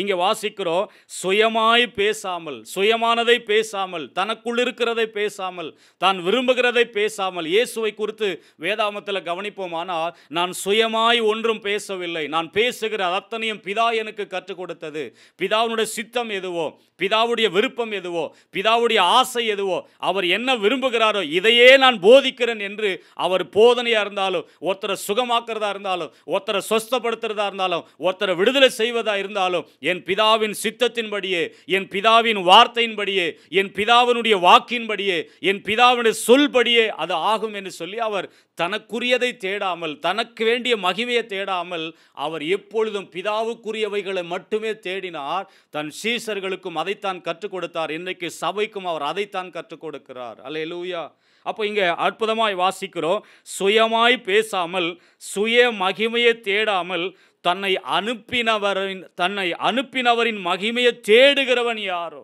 இங்கே வாசிக்கிறோம் சுயமாய் பேசாமல் சுயமானதை பேசாமல் தனக்குள் இருக்கிறதை பேசாமல் தான் விரும்புகிறதை பேசாமல் இயேசுவை இயேசுவை குறித்து வேதாமத்தில் கவனிப்போமானால் நான் சுயமாய் ஒன்றும் பேசவில்லை நான் பேசுகிற அத்தனையும் பிதா எனக்கு கற்றுக் கொடுத்தது பிதாவுடைய சித்தம் எதுவோ பிதாவுடைய விருப்பம் எதுவோ பிதாவுடைய ஆசை எதுவோ அவர் என்ன விரும்புகிறாரோ இதையே நான் போதிக்கிறேன் என்று அவர் போதனையாக இருந்தாலும் ஒருத்தரை சுகமாக்குறதா இருந்தாலும் ஒருத்தரை சொஸ்தப்படுத்துறதா இருந்தாலும் ஒருத்தரை விடுதலை செய்வதா இருந்தாலும் என் பிதாவின் சித்தத்தின்படியே என் பிதாவின் வார்த்தையின்படியே என் பிதாவினுடைய வாக்கின்படியே என் பிதாவினுடைய சொல்படியே அது ஆகும் என்று சொல்லி அவர் தனக்குரியதை தேடாமல் தனக்கு வேண்டிய மகிமையை தேடாமல் அவர் எப்பொழுதும் பிதாவுக்குரியவைகளை மட்டுமே தேடினார் தன் சீசர்களுக்கும் அதைத்தான் கற்றுக் கொடுத்தார் இன்றைக்கு சபைக்கும் அவர் அதைத்தான் கற்றுக் கொடுக்கிறார் அல்ல லூயா அப்போ இங்கே அற்புதமாய் வாசிக்கிறோம் சுயமாய் பேசாமல் சுய மகிமையை தேடாமல் தன்னை அனுப்பினவரின் தன்னை அனுப்பினவரின் மகிமையை தேடுகிறவன் யாரோ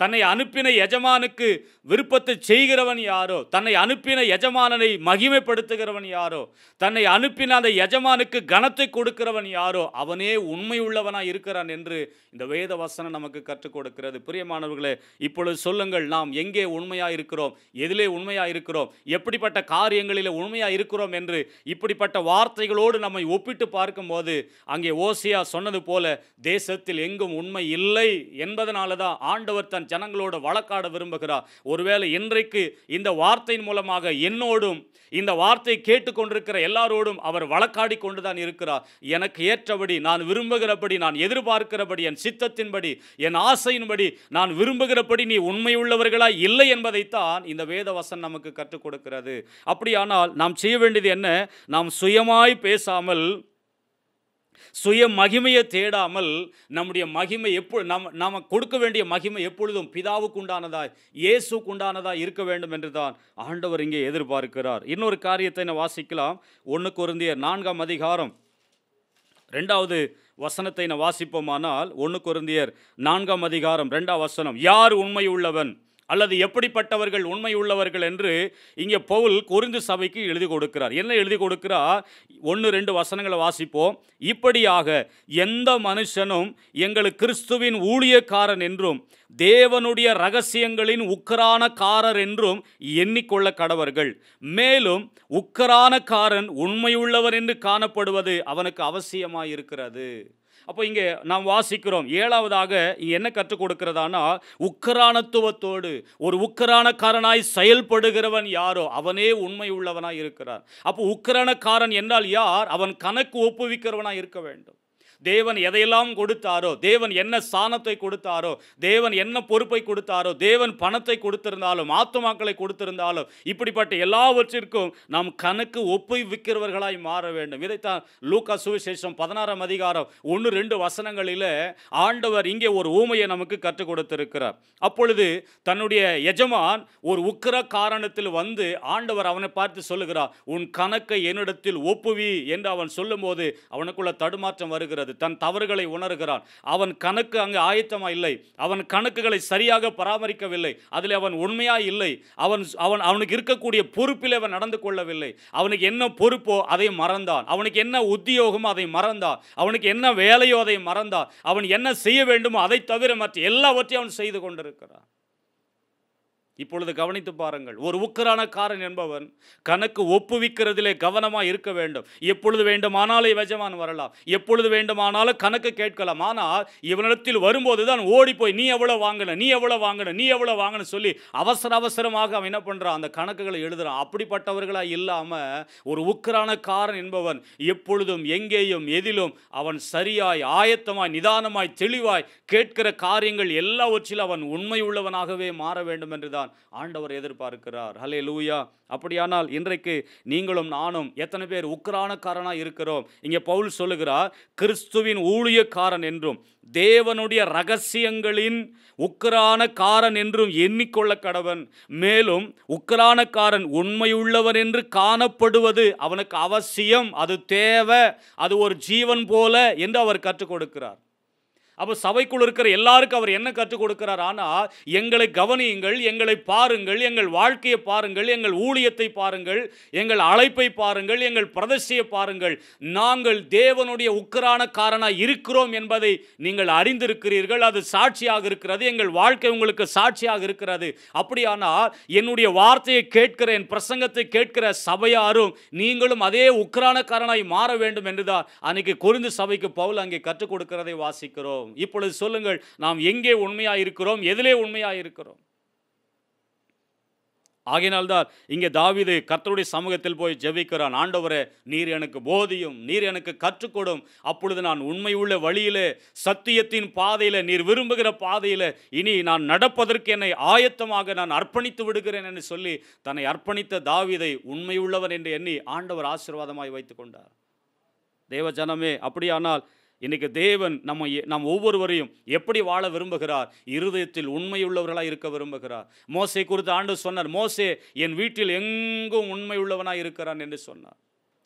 தன்னை அனுப்பின எஜமானுக்கு விருப்பத்தை செய்கிறவன் யாரோ தன்னை அனுப்பின எஜமானனை மகிமைப்படுத்துகிறவன் யாரோ தன்னை அனுப்பின அந்த எஜமானுக்கு கனத்தை கொடுக்கிறவன் யாரோ அவனே உண்மையுள்ளவனாக இருக்கிறான் என்று இந்த வேத வசனம் நமக்கு கற்றுக் கொடுக்கிறது பிரியமானவர்களே இப்பொழுது சொல்லுங்கள் நாம் எங்கே உண்மையாக இருக்கிறோம் எதிலே உண்மையாக இருக்கிறோம் எப்படிப்பட்ட காரியங்களில் உண்மையாக இருக்கிறோம் என்று இப்படிப்பட்ட வார்த்தைகளோடு நம்மை ஒப்பிட்டு பார்க்கும்போது அங்கே ஓசியா சொன்னது போல தேசத்தில் எங்கும் உண்மை இல்லை என்பதனால தான் ஆண்டவர் தன் ஜனங்களோட வழக்காட விரும்புகிறார் ஒருவேளை இன்றைக்கு இந்த வார்த்தையின் மூலமாக என்னோடும் இந்த வார்த்தை கேட்டுக்கொண்டிருக்கிற எல்லாரோடும் அவர் வழக்காடி கொண்டு தான் இருக்கிறார் எனக்கு ஏற்றபடி நான் விரும்புகிறபடி நான் எதிர்பார்க்கிறபடி என் சித்தத்தின்படி என் ஆசையின்படி நான் விரும்புகிறபடி நீ உண்மையுள்ளவர்களா இல்லை என்பதைத்தான் இந்த வேத வசன் நமக்கு கற்றுக் கொடுக்கிறது அப்படியானால் நாம் செய்ய வேண்டியது என்ன நாம் சுயமாய் பேசாமல் சுய மகிமையை தேடாமல் நம்முடைய மகிமை எப்போ நாம நாம் கொடுக்க வேண்டிய மகிமை எப்பொழுதும் பிதாவுக்கு உண்டானதா இயேசுக்கு உண்டானதா இருக்க வேண்டும் என்று தான் ஆண்டவர் இங்கே எதிர்பார்க்கிறார் இன்னொரு காரியத்தை நான் வாசிக்கலாம் ஒன்னுக்கு ஒருந்திய நான்காம் அதிகாரம் ரெண்டாவது வசனத்தை நான் வாசிப்போமானால் ஒன்று குருந்தியர் நான்காம் அதிகாரம் ரெண்டாம் வசனம் யார் உண்மை உள்ளவன் அல்லது எப்படிப்பட்டவர்கள் உண்மை உள்ளவர்கள் என்று இங்கே பவுல் குறிந்து சபைக்கு எழுதி கொடுக்கிறார் என்ன எழுதி கொடுக்கிறார் ஒன்று ரெண்டு வசனங்களை வாசிப்போம் இப்படியாக எந்த மனுஷனும் எங்கள் கிறிஸ்துவின் ஊழியக்காரன் என்றும் தேவனுடைய ரகசியங்களின் உக்கரான காரர் என்றும் எண்ணிக்கொள்ள கடவர்கள் மேலும் உக்கரான காரன் உண்மையுள்ளவர் என்று காணப்படுவது அவனுக்கு அவசியமாயிருக்கிறது அப்போ இங்கே நாம் வாசிக்கிறோம் ஏழாவதாக இங்கே என்ன கற்றுக் கொடுக்கிறதானா உக்கரானத்துவத்தோடு ஒரு உக்கரானக்காரனாய் செயல்படுகிறவன் யாரோ அவனே உண்மை உள்ளவனாய் இருக்கிறான் அப்போ உக்கரானக்காரன் என்றால் யார் அவன் கணக்கு ஒப்புவிக்கிறவனாய் இருக்க வேண்டும் தேவன் எதையெல்லாம் கொடுத்தாரோ தேவன் என்ன சாணத்தை கொடுத்தாரோ தேவன் என்ன பொறுப்பை கொடுத்தாரோ தேவன் பணத்தை கொடுத்திருந்தாலும் ஆத்மாக்களை கொடுத்திருந்தாலும் இப்படிப்பட்ட எல்லாவற்றிற்கும் நாம் கணக்கு ஒப்பை விற்கிறவர்களாய் மாற வேண்டும் இதைத்தான் லூக்கா சுவிசேஷம் பதினாறாம் அதிகாரம் ஒன்று ரெண்டு வசனங்களில் ஆண்டவர் இங்கே ஒரு ஊமையை நமக்கு கற்றுக் கொடுத்திருக்கிறார் அப்பொழுது தன்னுடைய எஜமான் ஒரு உக்கிர காரணத்தில் வந்து ஆண்டவர் அவனை பார்த்து சொல்லுகிறார் உன் கணக்கை என்னிடத்தில் ஒப்புவி என்று அவன் சொல்லும்போது அவனுக்குள்ள தடுமாற்றம் வருகிறது இருக்கிறது தன் தவறுகளை உணர்கிறான் அவன் கணக்கு அங்கு ஆயத்தமாக இல்லை அவன் கணக்குகளை சரியாக பராமரிக்கவில்லை அதில் அவன் உண்மையாக இல்லை அவன் அவன் அவனுக்கு இருக்கக்கூடிய பொறுப்பில் அவன் நடந்து கொள்ளவில்லை அவனுக்கு என்ன பொறுப்போ அதை மறந்தான் அவனுக்கு என்ன உத்தியோகமோ அதை மறந்தான் அவனுக்கு என்ன வேலையோ அதை மறந்தான் அவன் என்ன செய்ய வேண்டுமோ அதை தவிர மற்ற எல்லாவற்றையும் அவன் செய்து கொண்டிருக்கிறான் இப்பொழுது கவனித்து பாருங்கள் ஒரு உக்கரான காரன் என்பவன் கணக்கு ஒப்புவிக்கிறதிலே கவனமாக இருக்க வேண்டும் எப்பொழுது வேண்டுமானாலும் எஜமான் வரலாம் எப்பொழுது வேண்டுமானாலும் கணக்கு கேட்கலாம் ஆனால் இவனிடத்தில் வரும்போது தான் ஓடி போய் நீ எவ்வளோ வாங்கின நீ எவ்வளோ வாங்கின நீ எவ்வளோ வாங்கின சொல்லி அவசர அவசரமாக அவன் என்ன பண்ணுறான் அந்த கணக்குகளை எழுதுறான் அப்படிப்பட்டவர்களாக இல்லாமல் ஒரு உக்கரான காரன் என்பவன் எப்பொழுதும் எங்கேயும் எதிலும் அவன் சரியாய் ஆயத்தமாய் நிதானமாய் தெளிவாய் கேட்கிற காரியங்கள் எல்லாவற்றிலும் அவன் உண்மையுள்ளவனாகவே மாற வேண்டும் என்று தான் தான் ஆண்டவர் எதிர்பார்க்கிறார் ஹலே லூயா அப்படியானால் இன்றைக்கு நீங்களும் நானும் எத்தனை பேர் உக்ரானக்காரனாக இருக்கிறோம் இங்கே பவுல் சொல்லுகிறார் கிறிஸ்துவின் ஊழியக்காரன் என்றும் தேவனுடைய ரகசியங்களின் உக்ரானக்காரன் என்றும் எண்ணிக்கொள்ள கடவன் மேலும் உக்ரானக்காரன் உண்மையுள்ளவன் என்று காணப்படுவது அவனுக்கு அவசியம் அது தேவை அது ஒரு ஜீவன் போல என்று அவர் கற்றுக் கொடுக்கிறார் அப்போ சபைக்குள் இருக்கிற எல்லாருக்கும் அவர் என்ன கற்றுக் கொடுக்கிறார் ஆனால் எங்களை கவனியுங்கள் எங்களை பாருங்கள் எங்கள் வாழ்க்கையை பாருங்கள் எங்கள் ஊழியத்தை பாருங்கள் எங்கள் அழைப்பை பாருங்கள் எங்கள் பிரதர்ஷியை பாருங்கள் நாங்கள் தேவனுடைய உக்கரான காரணாக இருக்கிறோம் என்பதை நீங்கள் அறிந்திருக்கிறீர்கள் அது சாட்சியாக இருக்கிறது எங்கள் வாழ்க்கை உங்களுக்கு சாட்சியாக இருக்கிறது அப்படியானால் என்னுடைய வார்த்தையை கேட்கிற என் பிரசங்கத்தை கேட்கிற சபையாரும் நீங்களும் அதே உக்கரான காரணாய் மாற வேண்டும் என்றுதான் அன்னைக்கு குறிந்து சபைக்கு பவுல் அங்கே கற்றுக் கொடுக்கிறதை வாசிக்கிறோம் இருக்கிறோம் இப்பொழுது சொல்லுங்கள் நாம் எங்கே உண்மையாக இருக்கிறோம் எதிலே உண்மையாக இருக்கிறோம் ஆகினால்தான் இங்கே தாவிது கர்த்தருடைய சமூகத்தில் போய் ஜெபிக்கிறான் ஆண்டவரே நீர் எனக்கு போதியும் நீர் எனக்கு கற்றுக்கொடும் அப்பொழுது நான் உண்மை உள்ள வழியில் சத்தியத்தின் பாதையில் நீர் விரும்புகிற பாதையில் இனி நான் நடப்பதற்கு என்னை ஆயத்தமாக நான் அர்ப்பணித்து விடுகிறேன் என்று சொல்லி தன்னை அர்ப்பணித்த தாவிதை உண்மையுள்ளவர் என்று எண்ணி ஆண்டவர் ஆசீர்வாதமாய் வைத்து கொண்டார் தேவ ஜனமே அப்படியானால் இன்றைக்கி தேவன் நம்ம நம் ஒவ்வொருவரையும் எப்படி வாழ விரும்புகிறார் இருதயத்தில் உண்மையுள்ளவர்களாக இருக்க விரும்புகிறார் மோசை குறித்து ஆண்டு சொன்னார் மோசே என் வீட்டில் எங்கும் உண்மையுள்ளவனாக இருக்கிறான் என்று சொன்னார்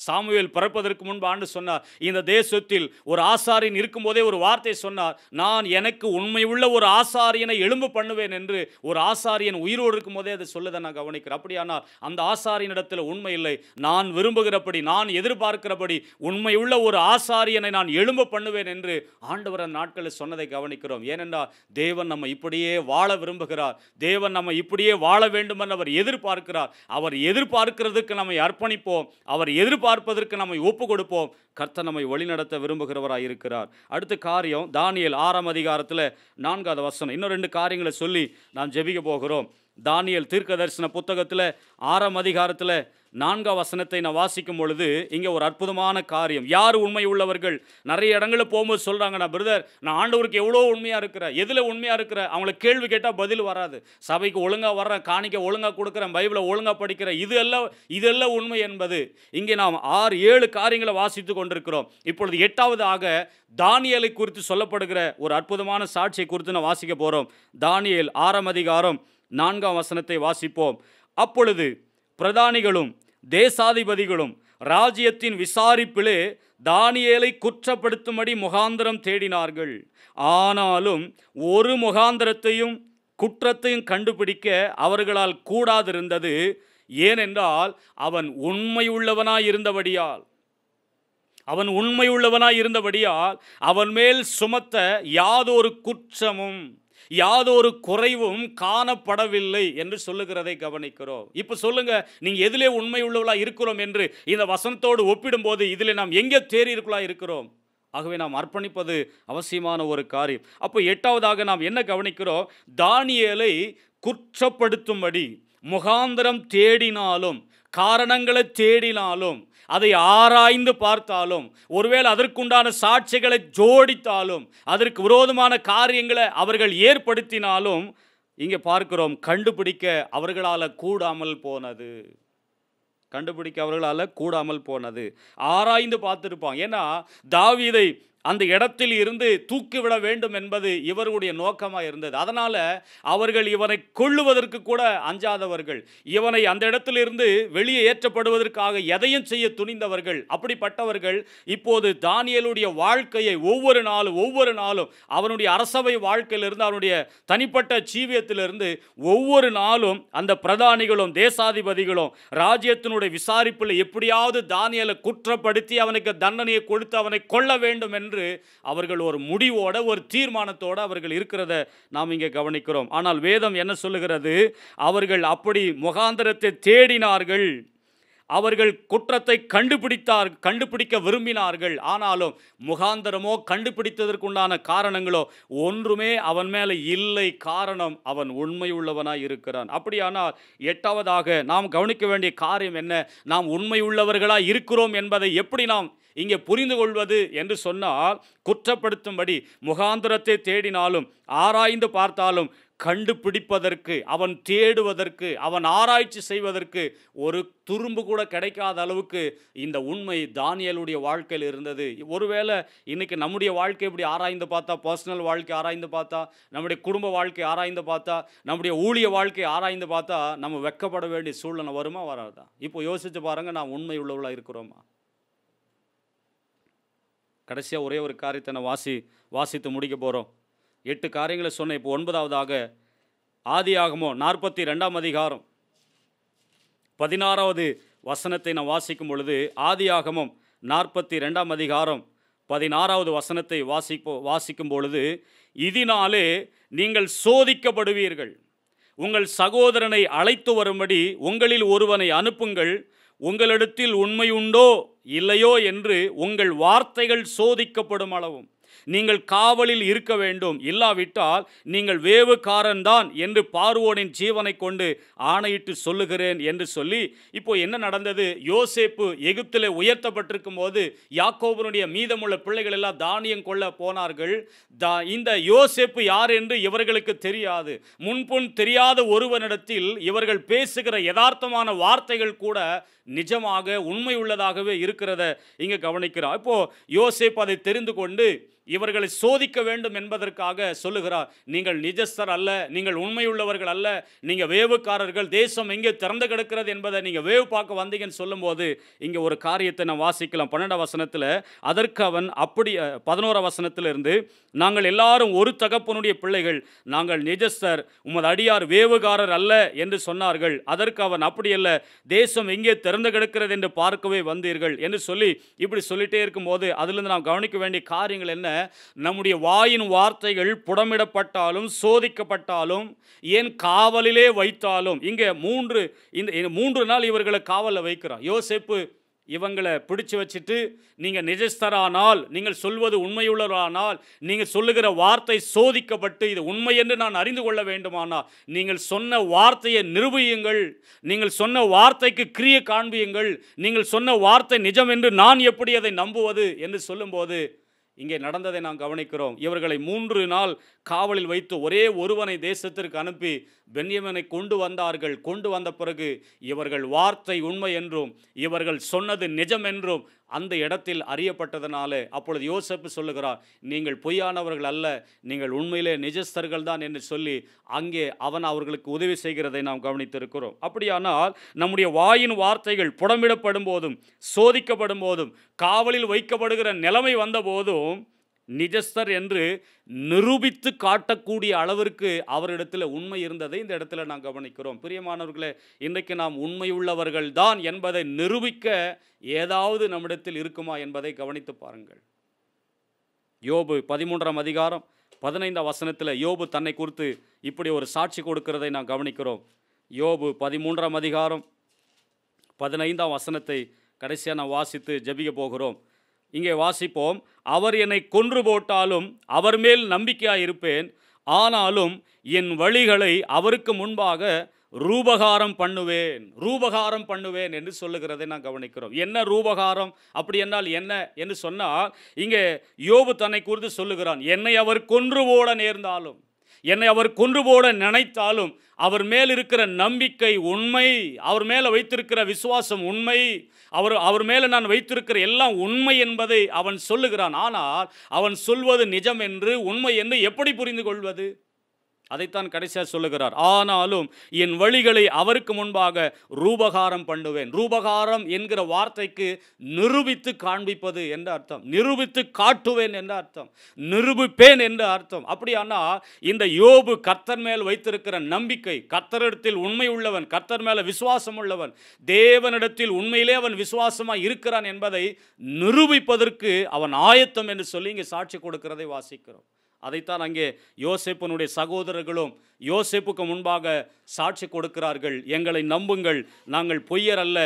சாமுவேல் பிறப்பதற்கு முன்பு ஆண்டு சொன்னார் இந்த தேசத்தில் ஒரு ஆசாரியன் இருக்கும்போதே ஒரு வார்த்தை சொன்னார் நான் எனக்கு உண்மை உள்ள ஒரு ஆசாரியனை எலும்பு பண்ணுவேன் என்று ஒரு ஆசாரியன் உயிரோடு இருக்கும் போதே அதை சொல்லதை நான் கவனிக்கிறேன் அப்படியானால் அந்த ஆசாரியனிடத்தில் உண்மை இல்லை நான் விரும்புகிறபடி நான் எதிர்பார்க்கிறபடி உண்மை உள்ள ஒரு ஆசாரியனை நான் எலும்பு பண்ணுவேன் என்று ஆண்டவர நாட்களில் சொன்னதை கவனிக்கிறோம் ஏனென்றால் தேவன் நம்ம இப்படியே வாழ விரும்புகிறார் தேவன் நம்ம இப்படியே வாழ வேண்டும் என்று அவர் எதிர்பார்க்கிறார் அவர் எதிர்பார்க்கிறதுக்கு நம்மை அர்ப்பணிப்போம் அவர் எதிர்பார்க்க பார்ப்பதற்கு நம்மை ஒப்பு கொடுப்போம் கர்த்தர் நம்மை வழிநடத்த விரும்புகிறவராக இருக்கிறார் அடுத்த காரியம் தானியல் ஆறாம் அதிகாரத்தில் நான்காவது வசனம் இன்னும் ரெண்டு காரியங்களை சொல்லி நாம் ஜெபிக்க போகிறோம் தானியல் தீர்க்க தரிசன புத்தகத்தில் ஆறாம் அதிகாரத்தில் நான்காம் வசனத்தை நான் வாசிக்கும் பொழுது இங்கே ஒரு அற்புதமான காரியம் யார் உண்மை உள்ளவர்கள் நிறைய இடங்களில் போகும்போது சொல்கிறாங்க நான் பிரதர் நான் ஆண்டவருக்கு எவ்வளோ உண்மையாக இருக்கிறேன் எதில் உண்மையாக இருக்கிறேன் அவங்கள கேள்வி கேட்டால் பதில் வராது சபைக்கு ஒழுங்காக வர்றேன் காணிக்க ஒழுங்காக கொடுக்குறேன் பைபிளை ஒழுங்காக படிக்கிறேன் இது எல்லாம் இதெல்லாம் உண்மை என்பது இங்கே நாம் ஆறு ஏழு காரியங்களை வாசித்து கொண்டிருக்கிறோம் இப்பொழுது எட்டாவது ஆக தானியலை குறித்து சொல்லப்படுகிற ஒரு அற்புதமான சாட்சியை குறித்து நான் வாசிக்க போகிறோம் தானியல் ஆறாம் அதிகாரம் நான்காம் வசனத்தை வாசிப்போம் அப்பொழுது பிரதானிகளும் தேசாதிபதிகளும் ராஜ்யத்தின் விசாரிப்பிலே தானியலை குற்றப்படுத்தும்படி முகாந்திரம் தேடினார்கள் ஆனாலும் ஒரு முகாந்திரத்தையும் குற்றத்தையும் கண்டுபிடிக்க அவர்களால் கூடாதிருந்தது ஏனென்றால் அவன் உண்மையுள்ளவனாய் இருந்தபடியால் அவன் உண்மையுள்ளவனாய் இருந்தபடியால் அவன் மேல் சுமத்த யாதொரு குற்றமும் யாதொரு குறைவும் காணப்படவில்லை என்று சொல்லுகிறதை கவனிக்கிறோம் இப்போ சொல்லுங்கள் நீங்கள் எதிலே உண்மை உள்ளவளாக இருக்கிறோம் என்று இந்த வசனத்தோடு ஒப்பிடும்போது இதில் நாம் எங்கே தேறியிருக்கலாம் இருக்கலா இருக்கிறோம் ஆகவே நாம் அர்ப்பணிப்பது அவசியமான ஒரு காரியம் அப்போ எட்டாவதாக நாம் என்ன கவனிக்கிறோம் தானியலை குற்றப்படுத்தும்படி முகாந்திரம் தேடினாலும் காரணங்களை தேடினாலும் அதை ஆராய்ந்து பார்த்தாலும் ஒருவேளை அதற்குண்டான சாட்சிகளை ஜோடித்தாலும் அதற்கு விரோதமான காரியங்களை அவர்கள் ஏற்படுத்தினாலும் இங்கே பார்க்கிறோம் கண்டுபிடிக்க அவர்களால் கூடாமல் போனது கண்டுபிடிக்க அவர்களால் கூடாமல் போனது ஆராய்ந்து பார்த்துருப்பான் ஏன்னா தாவீதை அந்த இடத்தில் இருந்து தூக்கிவிட வேண்டும் என்பது இவருடைய நோக்கமாக இருந்தது அதனால் அவர்கள் இவனை கொள்ளுவதற்கு கூட அஞ்சாதவர்கள் இவனை அந்த இடத்திலிருந்து வெளியே ஏற்றப்படுவதற்காக எதையும் செய்ய துணிந்தவர்கள் அப்படிப்பட்டவர்கள் இப்போது தானியலுடைய வாழ்க்கையை ஒவ்வொரு நாளும் ஒவ்வொரு நாளும் அவனுடைய அரசவை வாழ்க்கையிலிருந்து அவனுடைய தனிப்பட்ட ஜீவியத்திலிருந்து ஒவ்வொரு நாளும் அந்த பிரதானிகளும் தேசாதிபதிகளும் ராஜ்யத்தினுடைய விசாரிப்பில் எப்படியாவது தானியலை குற்றப்படுத்தி அவனுக்கு தண்டனையை கொடுத்து அவனை கொல்ல வேண்டும் என்று என்று அவர்கள் ஒரு முடிவோட ஒரு தீர்மானத்தோடு அவர்கள் இருக்கிறத நாம் இங்கே கவனிக்கிறோம் ஆனால் வேதம் என்ன சொல்லுகிறது அவர்கள் அப்படி முகாந்திரத்தை தேடினார்கள் அவர்கள் குற்றத்தை கண்டுபிடித்தார் கண்டுபிடிக்க விரும்பினார்கள் ஆனாலும் முகாந்தரமோ கண்டுபிடித்ததற்குண்டான காரணங்களோ ஒன்றுமே அவன் மேலே இல்லை காரணம் அவன் உண்மையுள்ளவனாய் இருக்கிறான் அப்படியானால் எட்டாவதாக நாம் கவனிக்க வேண்டிய காரியம் என்ன நாம் உண்மையுள்ளவர்களாக இருக்கிறோம் என்பதை எப்படி நாம் இங்கே புரிந்து கொள்வது என்று சொன்னால் குற்றப்படுத்தும்படி முகாந்திரத்தை தேடினாலும் ஆராய்ந்து பார்த்தாலும் கண்டுபிடிப்பதற்கு அவன் தேடுவதற்கு அவன் ஆராய்ச்சி செய்வதற்கு ஒரு துரும்பு கூட கிடைக்காத அளவுக்கு இந்த உண்மை தானியலுடைய வாழ்க்கையில் இருந்தது ஒருவேளை இன்றைக்கி நம்முடைய வாழ்க்கை இப்படி ஆராய்ந்து பார்த்தா பர்சனல் வாழ்க்கை ஆராய்ந்து பார்த்தா நம்முடைய குடும்ப வாழ்க்கை ஆராய்ந்து பார்த்தா நம்முடைய ஊழிய வாழ்க்கை ஆராய்ந்து பார்த்தா நம்ம வெக்கப்பட வேண்டிய சூழ்நிலை வருமா வராதா இப்போ யோசித்து பாருங்கள் நான் உண்மை உள்ளவளாக இருக்கிறோமா கடைசியாக ஒரே ஒரு காரியத்தை நான் வாசி வாசித்து முடிக்க போகிறோம் எட்டு காரியங்களை சொன்னேன் இப்போ ஒன்பதாவதாக ஆதி ஆகமோ நாற்பத்தி ரெண்டாம் அதிகாரம் பதினாறாவது வசனத்தை நான் வாசிக்கும் பொழுது ஆதி ஆகமம் நாற்பத்தி ரெண்டாம் அதிகாரம் பதினாறாவது வசனத்தை வாசிப்போ வாசிக்கும் பொழுது இதனாலே நீங்கள் சோதிக்கப்படுவீர்கள் உங்கள் சகோதரனை அழைத்து வரும்படி உங்களில் ஒருவனை அனுப்புங்கள் உங்களிடத்தில் உண்மை உண்டோ இல்லையோ என்று உங்கள் வார்த்தைகள் சோதிக்கப்படும் அளவும் நீங்கள் காவலில் இருக்க வேண்டும் இல்லாவிட்டால் நீங்கள் வேவுக்காரன்தான் என்று பார்வோனின் ஜீவனை கொண்டு ஆணையிட்டு சொல்லுகிறேன் என்று சொல்லி இப்போ என்ன நடந்தது யோசேப்பு எகிப்தில் உயர்த்தப்பட்டிருக்கும் போது யாக்கோபனுடைய மீதமுள்ள பிள்ளைகள் எல்லாம் தானியம் கொள்ள போனார்கள் தா இந்த யோசேப்பு யார் என்று இவர்களுக்கு தெரியாது முன்புன் தெரியாத ஒருவனிடத்தில் இவர்கள் பேசுகிற யதார்த்தமான வார்த்தைகள் கூட நிஜமாக உண்மை உள்ளதாகவே இருக்கிறத இங்கே கவனிக்கிறார் இப்போ யோசேப்பு அதை தெரிந்து கொண்டு இவர்களை சோதிக்க வேண்டும் என்பதற்காக சொல்லுகிறார் நீங்கள் நிஜஸ்தர் அல்ல நீங்கள் உண்மையுள்ளவர்கள் அல்ல நீங்கள் வேவுக்காரர்கள் தேசம் எங்கே திறந்து கிடக்கிறது என்பதை நீங்கள் வேவு பார்க்க வந்தீங்கன்னு சொல்லும்போது இங்கே ஒரு காரியத்தை நான் வாசிக்கலாம் பன்னெண்டாம் வசனத்தில் அதற்கு அவன் அப்படி பதினோரா வசனத்திலிருந்து நாங்கள் எல்லாரும் ஒரு தகப்பனுடைய பிள்ளைகள் நாங்கள் நிஜஸ்தர் உமது அடியார் வேவுகாரர் அல்ல என்று சொன்னார்கள் அதற்கு அவன் அப்படியல்ல தேசம் எங்கே திறந்து கிடக்கிறது என்று பார்க்கவே வந்தீர்கள் என்று சொல்லி இப்படி சொல்லிட்டே இருக்கும்போது அதிலிருந்து நாம் கவனிக்க வேண்டிய காரியங்கள் என்ன நம்முடைய வாயின் வார்த்தைகள் புடமிடப்பட்டாலும் சோதிக்கப்பட்டாலும் ஏன் காவலிலே வைத்தாலும் இங்கே மூன்று இந்த மூன்று நாள் இவர்களை காவலில் வைக்கிறார் யோசிப்பு இவங்களை பிடிச்சு வச்சுட்டு நீங்கள் நிஜஸ்தரானால் நீங்கள் சொல்வது உண்மையுள்ளவரானால் நீங்கள் சொல்லுகிற வார்த்தை சோதிக்கப்பட்டு இது உண்மை என்று நான் அறிந்து கொள்ள வேண்டுமானால் நீங்கள் சொன்ன வார்த்தையை நிரூபியுங்கள் நீங்கள் சொன்ன வார்த்தைக்கு கிரிய காண்பியுங்கள் நீங்கள் சொன்ன வார்த்தை நிஜம் என்று நான் எப்படி அதை நம்புவது என்று சொல்லும்போது இங்கே நடந்ததை நாம் கவனிக்கிறோம் இவர்களை மூன்று நாள் காவலில் வைத்து ஒரே ஒருவனை தேசத்திற்கு அனுப்பி பென்யமனை கொண்டு வந்தார்கள் கொண்டு வந்த பிறகு இவர்கள் வார்த்தை உண்மை என்றும் இவர்கள் சொன்னது நிஜம் என்றும் அந்த இடத்தில் அறியப்பட்டதனால அப்பொழுது யோசப்பு சொல்லுகிறார் நீங்கள் பொய்யானவர்கள் அல்ல நீங்கள் உண்மையிலே நிஜஸ்தர்கள் தான் என்று சொல்லி அங்கே அவன் அவர்களுக்கு உதவி செய்கிறதை நாம் கவனித்திருக்கிறோம் அப்படியானால் நம்முடைய வாயின் வார்த்தைகள் புடமிடப்படும் போதும் சோதிக்கப்படும் போதும் காவலில் வைக்கப்படுகிற நிலைமை வந்த போதும் நிஜஸ்தர் என்று நிரூபித்து காட்டக்கூடிய அளவிற்கு அவரிடத்தில் உண்மை இருந்ததை இந்த இடத்துல நாம் கவனிக்கிறோம் பிரியமானவர்களே இன்றைக்கு நாம் உண்மை உள்ளவர்கள் தான் என்பதை நிரூபிக்க ஏதாவது நம்மிடத்தில் இருக்குமா என்பதை கவனித்து பாருங்கள் யோபு பதிமூன்றாம் அதிகாரம் பதினைந்தாம் வசனத்தில் யோபு தன்னை குறித்து இப்படி ஒரு சாட்சி கொடுக்கிறதை நாம் கவனிக்கிறோம் யோபு பதிமூன்றாம் அதிகாரம் பதினைந்தாம் வசனத்தை கடைசியாக நான் வாசித்து ஜபிக்க போகிறோம் இங்கே வாசிப்போம் அவர் என்னை கொன்று போட்டாலும் அவர் மேல் நம்பிக்கையாக இருப்பேன் ஆனாலும் என் வழிகளை அவருக்கு முன்பாக ரூபகாரம் பண்ணுவேன் ரூபகாரம் பண்ணுவேன் என்று சொல்லுகிறதை நான் கவனிக்கிறோம் என்ன ரூபகாரம் அப்படி என்றால் என்ன என்று சொன்னால் இங்கே யோபு தன்னை குறித்து சொல்லுகிறான் என்னை அவர் கொன்று ஓட நேர்ந்தாலும் என்னை அவர் கொன்று போட நினைத்தாலும் அவர் மேல் இருக்கிற நம்பிக்கை உண்மை அவர் மேலே வைத்திருக்கிற விசுவாசம் உண்மை அவர் அவர் மேலே நான் வைத்திருக்கிற எல்லாம் உண்மை என்பதை அவன் சொல்லுகிறான் ஆனால் அவன் சொல்வது நிஜம் என்று உண்மை என்று எப்படி புரிந்து கொள்வது அதைத்தான் கடைசியாக சொல்லுகிறார் ஆனாலும் என் வழிகளை அவருக்கு முன்பாக ரூபகாரம் பண்ணுவேன் ரூபகாரம் என்கிற வார்த்தைக்கு நிரூபித்து காண்பிப்பது என்ற அர்த்தம் நிரூபித்து காட்டுவேன் என்ற அர்த்தம் நிரூபிப்பேன் என்ற அர்த்தம் அப்படியானா இந்த யோபு கர்த்தர் மேல் வைத்திருக்கிற நம்பிக்கை கர்த்தரிடத்தில் உண்மை உள்ளவன் கர்த்தர் மேல விசுவாசம் உள்ளவன் தேவனிடத்தில் உண்மையிலே அவன் விசுவாசமாக இருக்கிறான் என்பதை நிரூபிப்பதற்கு அவன் ஆயத்தம் என்று சொல்லி இங்கே சாட்சி கொடுக்கிறதை வாசிக்கிறோம் அதைத்தான் அங்கே யோசேப்பனுடைய சகோதரர்களும் யோசேப்புக்கு முன்பாக சாட்சி கொடுக்கிறார்கள் எங்களை நம்புங்கள் நாங்கள் பொய்யர் அல்ல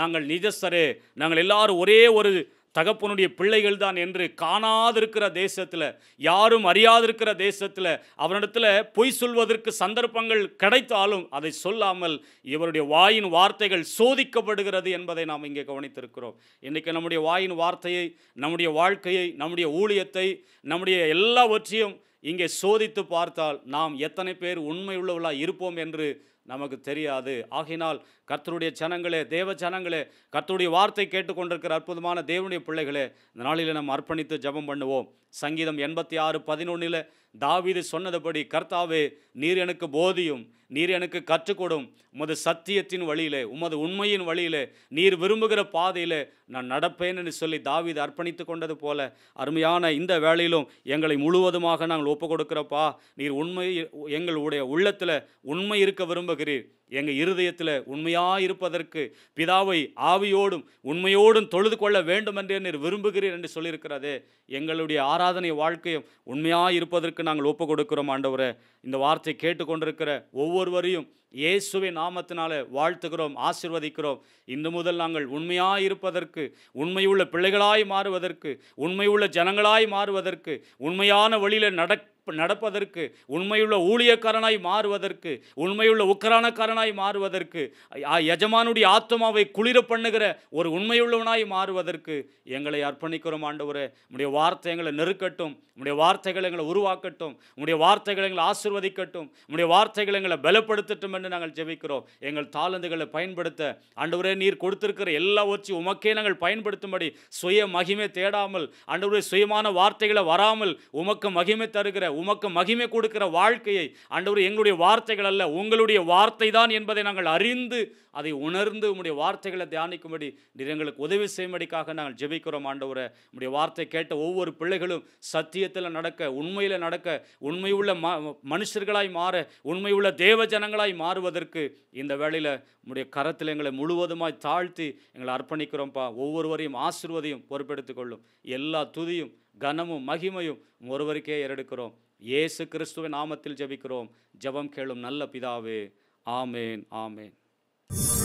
நாங்கள் நிஜஸ்தரே நாங்கள் எல்லாரும் ஒரே ஒரு தகப்பனுடைய பிள்ளைகள் தான் என்று காணாதிருக்கிற தேசத்தில் யாரும் அறியாதிருக்கிற தேசத்தில் அவனிடத்தில் பொய் சொல்வதற்கு சந்தர்ப்பங்கள் கிடைத்தாலும் அதை சொல்லாமல் இவருடைய வாயின் வார்த்தைகள் சோதிக்கப்படுகிறது என்பதை நாம் இங்கே கவனித்திருக்கிறோம் இன்றைக்கு நம்முடைய வாயின் வார்த்தையை நம்முடைய வாழ்க்கையை நம்முடைய ஊழியத்தை நம்முடைய எல்லாவற்றையும் இங்கே சோதித்து பார்த்தால் நாம் எத்தனை பேர் உண்மையுள்ளவர்களாக இருப்போம் என்று நமக்கு தெரியாது ஆகினால் கர்த்தருடைய ஜனங்களே தேவ ஜனங்களே கர்த்தருடைய வார்த்தை கேட்டுக்கொண்டிருக்கிற அற்புதமான தேவனுடைய பிள்ளைகளே இந்த நாளில் நம்ம அர்ப்பணித்து ஜபம் பண்ணுவோம் சங்கீதம் எண்பத்தி ஆறு பதினொன்றில் தாவிது சொன்னதுபடி கர்த்தாவே நீர் எனக்கு போதியும் நீர் எனக்கு கற்றுக்கொடும் உமது சத்தியத்தின் வழியிலே உமது உண்மையின் வழியிலே நீர் விரும்புகிற பாதையிலே நான் நடப்பேன் என்று சொல்லி தாவிது அர்ப்பணித்து கொண்டது போல அருமையான இந்த வேலையிலும் எங்களை முழுவதுமாக நாங்கள் ஒப்பு கொடுக்கிறப்பா நீர் உண்மை எங்களுடைய உள்ளத்தில் உண்மை இருக்க விரும்புகிறீர் எங்கள் இருதயத்தில் உண்மையாக இருப்பதற்கு பிதாவை ஆவியோடும் உண்மையோடும் தொழுது கொள்ள வேண்டும் என்று நீர் விரும்புகிறீர் என்று சொல்லியிருக்கிறது எங்களுடைய ஆராதனை வாழ்க்கையும் உண்மையாக இருப்பதற்கு நாங்கள் ஒப்பு கொடுக்கிறோம் ஆண்டவரை இந்த வார்த்தை கேட்டுக்கொண்டிருக்கிற ஒவ்வொருவரையும் இயேசுவின் நாமத்தினால வாழ்த்துகிறோம் ஆசிர்வதிக்கிறோம் இன்று முதல் நாங்கள் உண்மையாக இருப்பதற்கு உண்மையுள்ள பிள்ளைகளாய் மாறுவதற்கு உண்மையுள்ள ஜனங்களாய் மாறுவதற்கு உண்மையான வழியில் நட நடப்பதற்கு உண்மையுள்ள ஊழியக்காரனாய் மாறுவதற்கு உண்மையுள்ள உக்கரானக்காரனாய் மாறுவதற்கு எஜமானுடைய ஆத்மாவை குளிர பண்ணுகிற ஒரு உண்மையுள்ளவனாய் மாறுவதற்கு எங்களை அர்ப்பணிக்கிறோம் ஆண்டவரே உடைய வார்த்தை எங்களை நெருக்கட்டும் உடைய வார்த்தைகள் எங்களை உருவாக்கட்டும் உடைய வார்த்தைகள் எங்களை ஆசிர்வதிக்கட்டும் உங்களுடைய வார்த்தைகள் எங்களை பலப்படுத்தட்டும் என்று நாங்கள் ஜெபிக்கிறோம் எங்கள் தாளந்துகளை பயன்படுத்த அன்றுவரே நீர் கொடுத்திருக்கிற எல்லா ஒற்றி உமக்கே நாங்கள் பயன்படுத்தும்படி சுய மகிமை தேடாமல் அன்றுவரே சுயமான வார்த்தைகளை வராமல் உமக்கு மகிமை தருகிற உமக்கு மகிமை கொடுக்கிற வாழ்க்கையை அன்றுவரே எங்களுடைய வார்த்தைகள் அல்ல உங்களுடைய வார்த்தை தான் என்பதை நாங்கள் அறிந்து அதை உணர்ந்து உங்களுடைய வார்த்தைகளை தியானிக்கும்படி நீர் எங்களுக்கு உதவி செய்யும்படிக்காக நாங்கள் ஜெபிக்கிறோம் ஆண்டவரை உடைய வார்த்தை கேட்ட ஒவ்வொரு பிள்ளைகளும் சத்தியத்தில் நடக்க உண்மையில் நடக்க உண்மையுள்ள ம மனுஷர்களாய் மாற உண்மையுள்ள தேவ ஜனங்களாய் மாறுவதற்கு இந்த வேளையில் நம்முடைய கரத்தில் எங்களை முழுவதுமாய் தாழ்த்தி எங்களை அர்ப்பணிக்கிறோம்ப்பா ஒவ்வொருவரையும் ஆசிர்வதையும் பொறுப்பெடுத்து கொள்ளும் எல்லா துதியும் கனமும் மகிமையும் ஒருவருக்கே ஏறெடுக்கிறோம் இயேசு கிறிஸ்துவின் நாமத்தில் ஜபிக்கிறோம் ஜபம் கேளும் நல்ல பிதாவே ஆமேன் ஆமேன்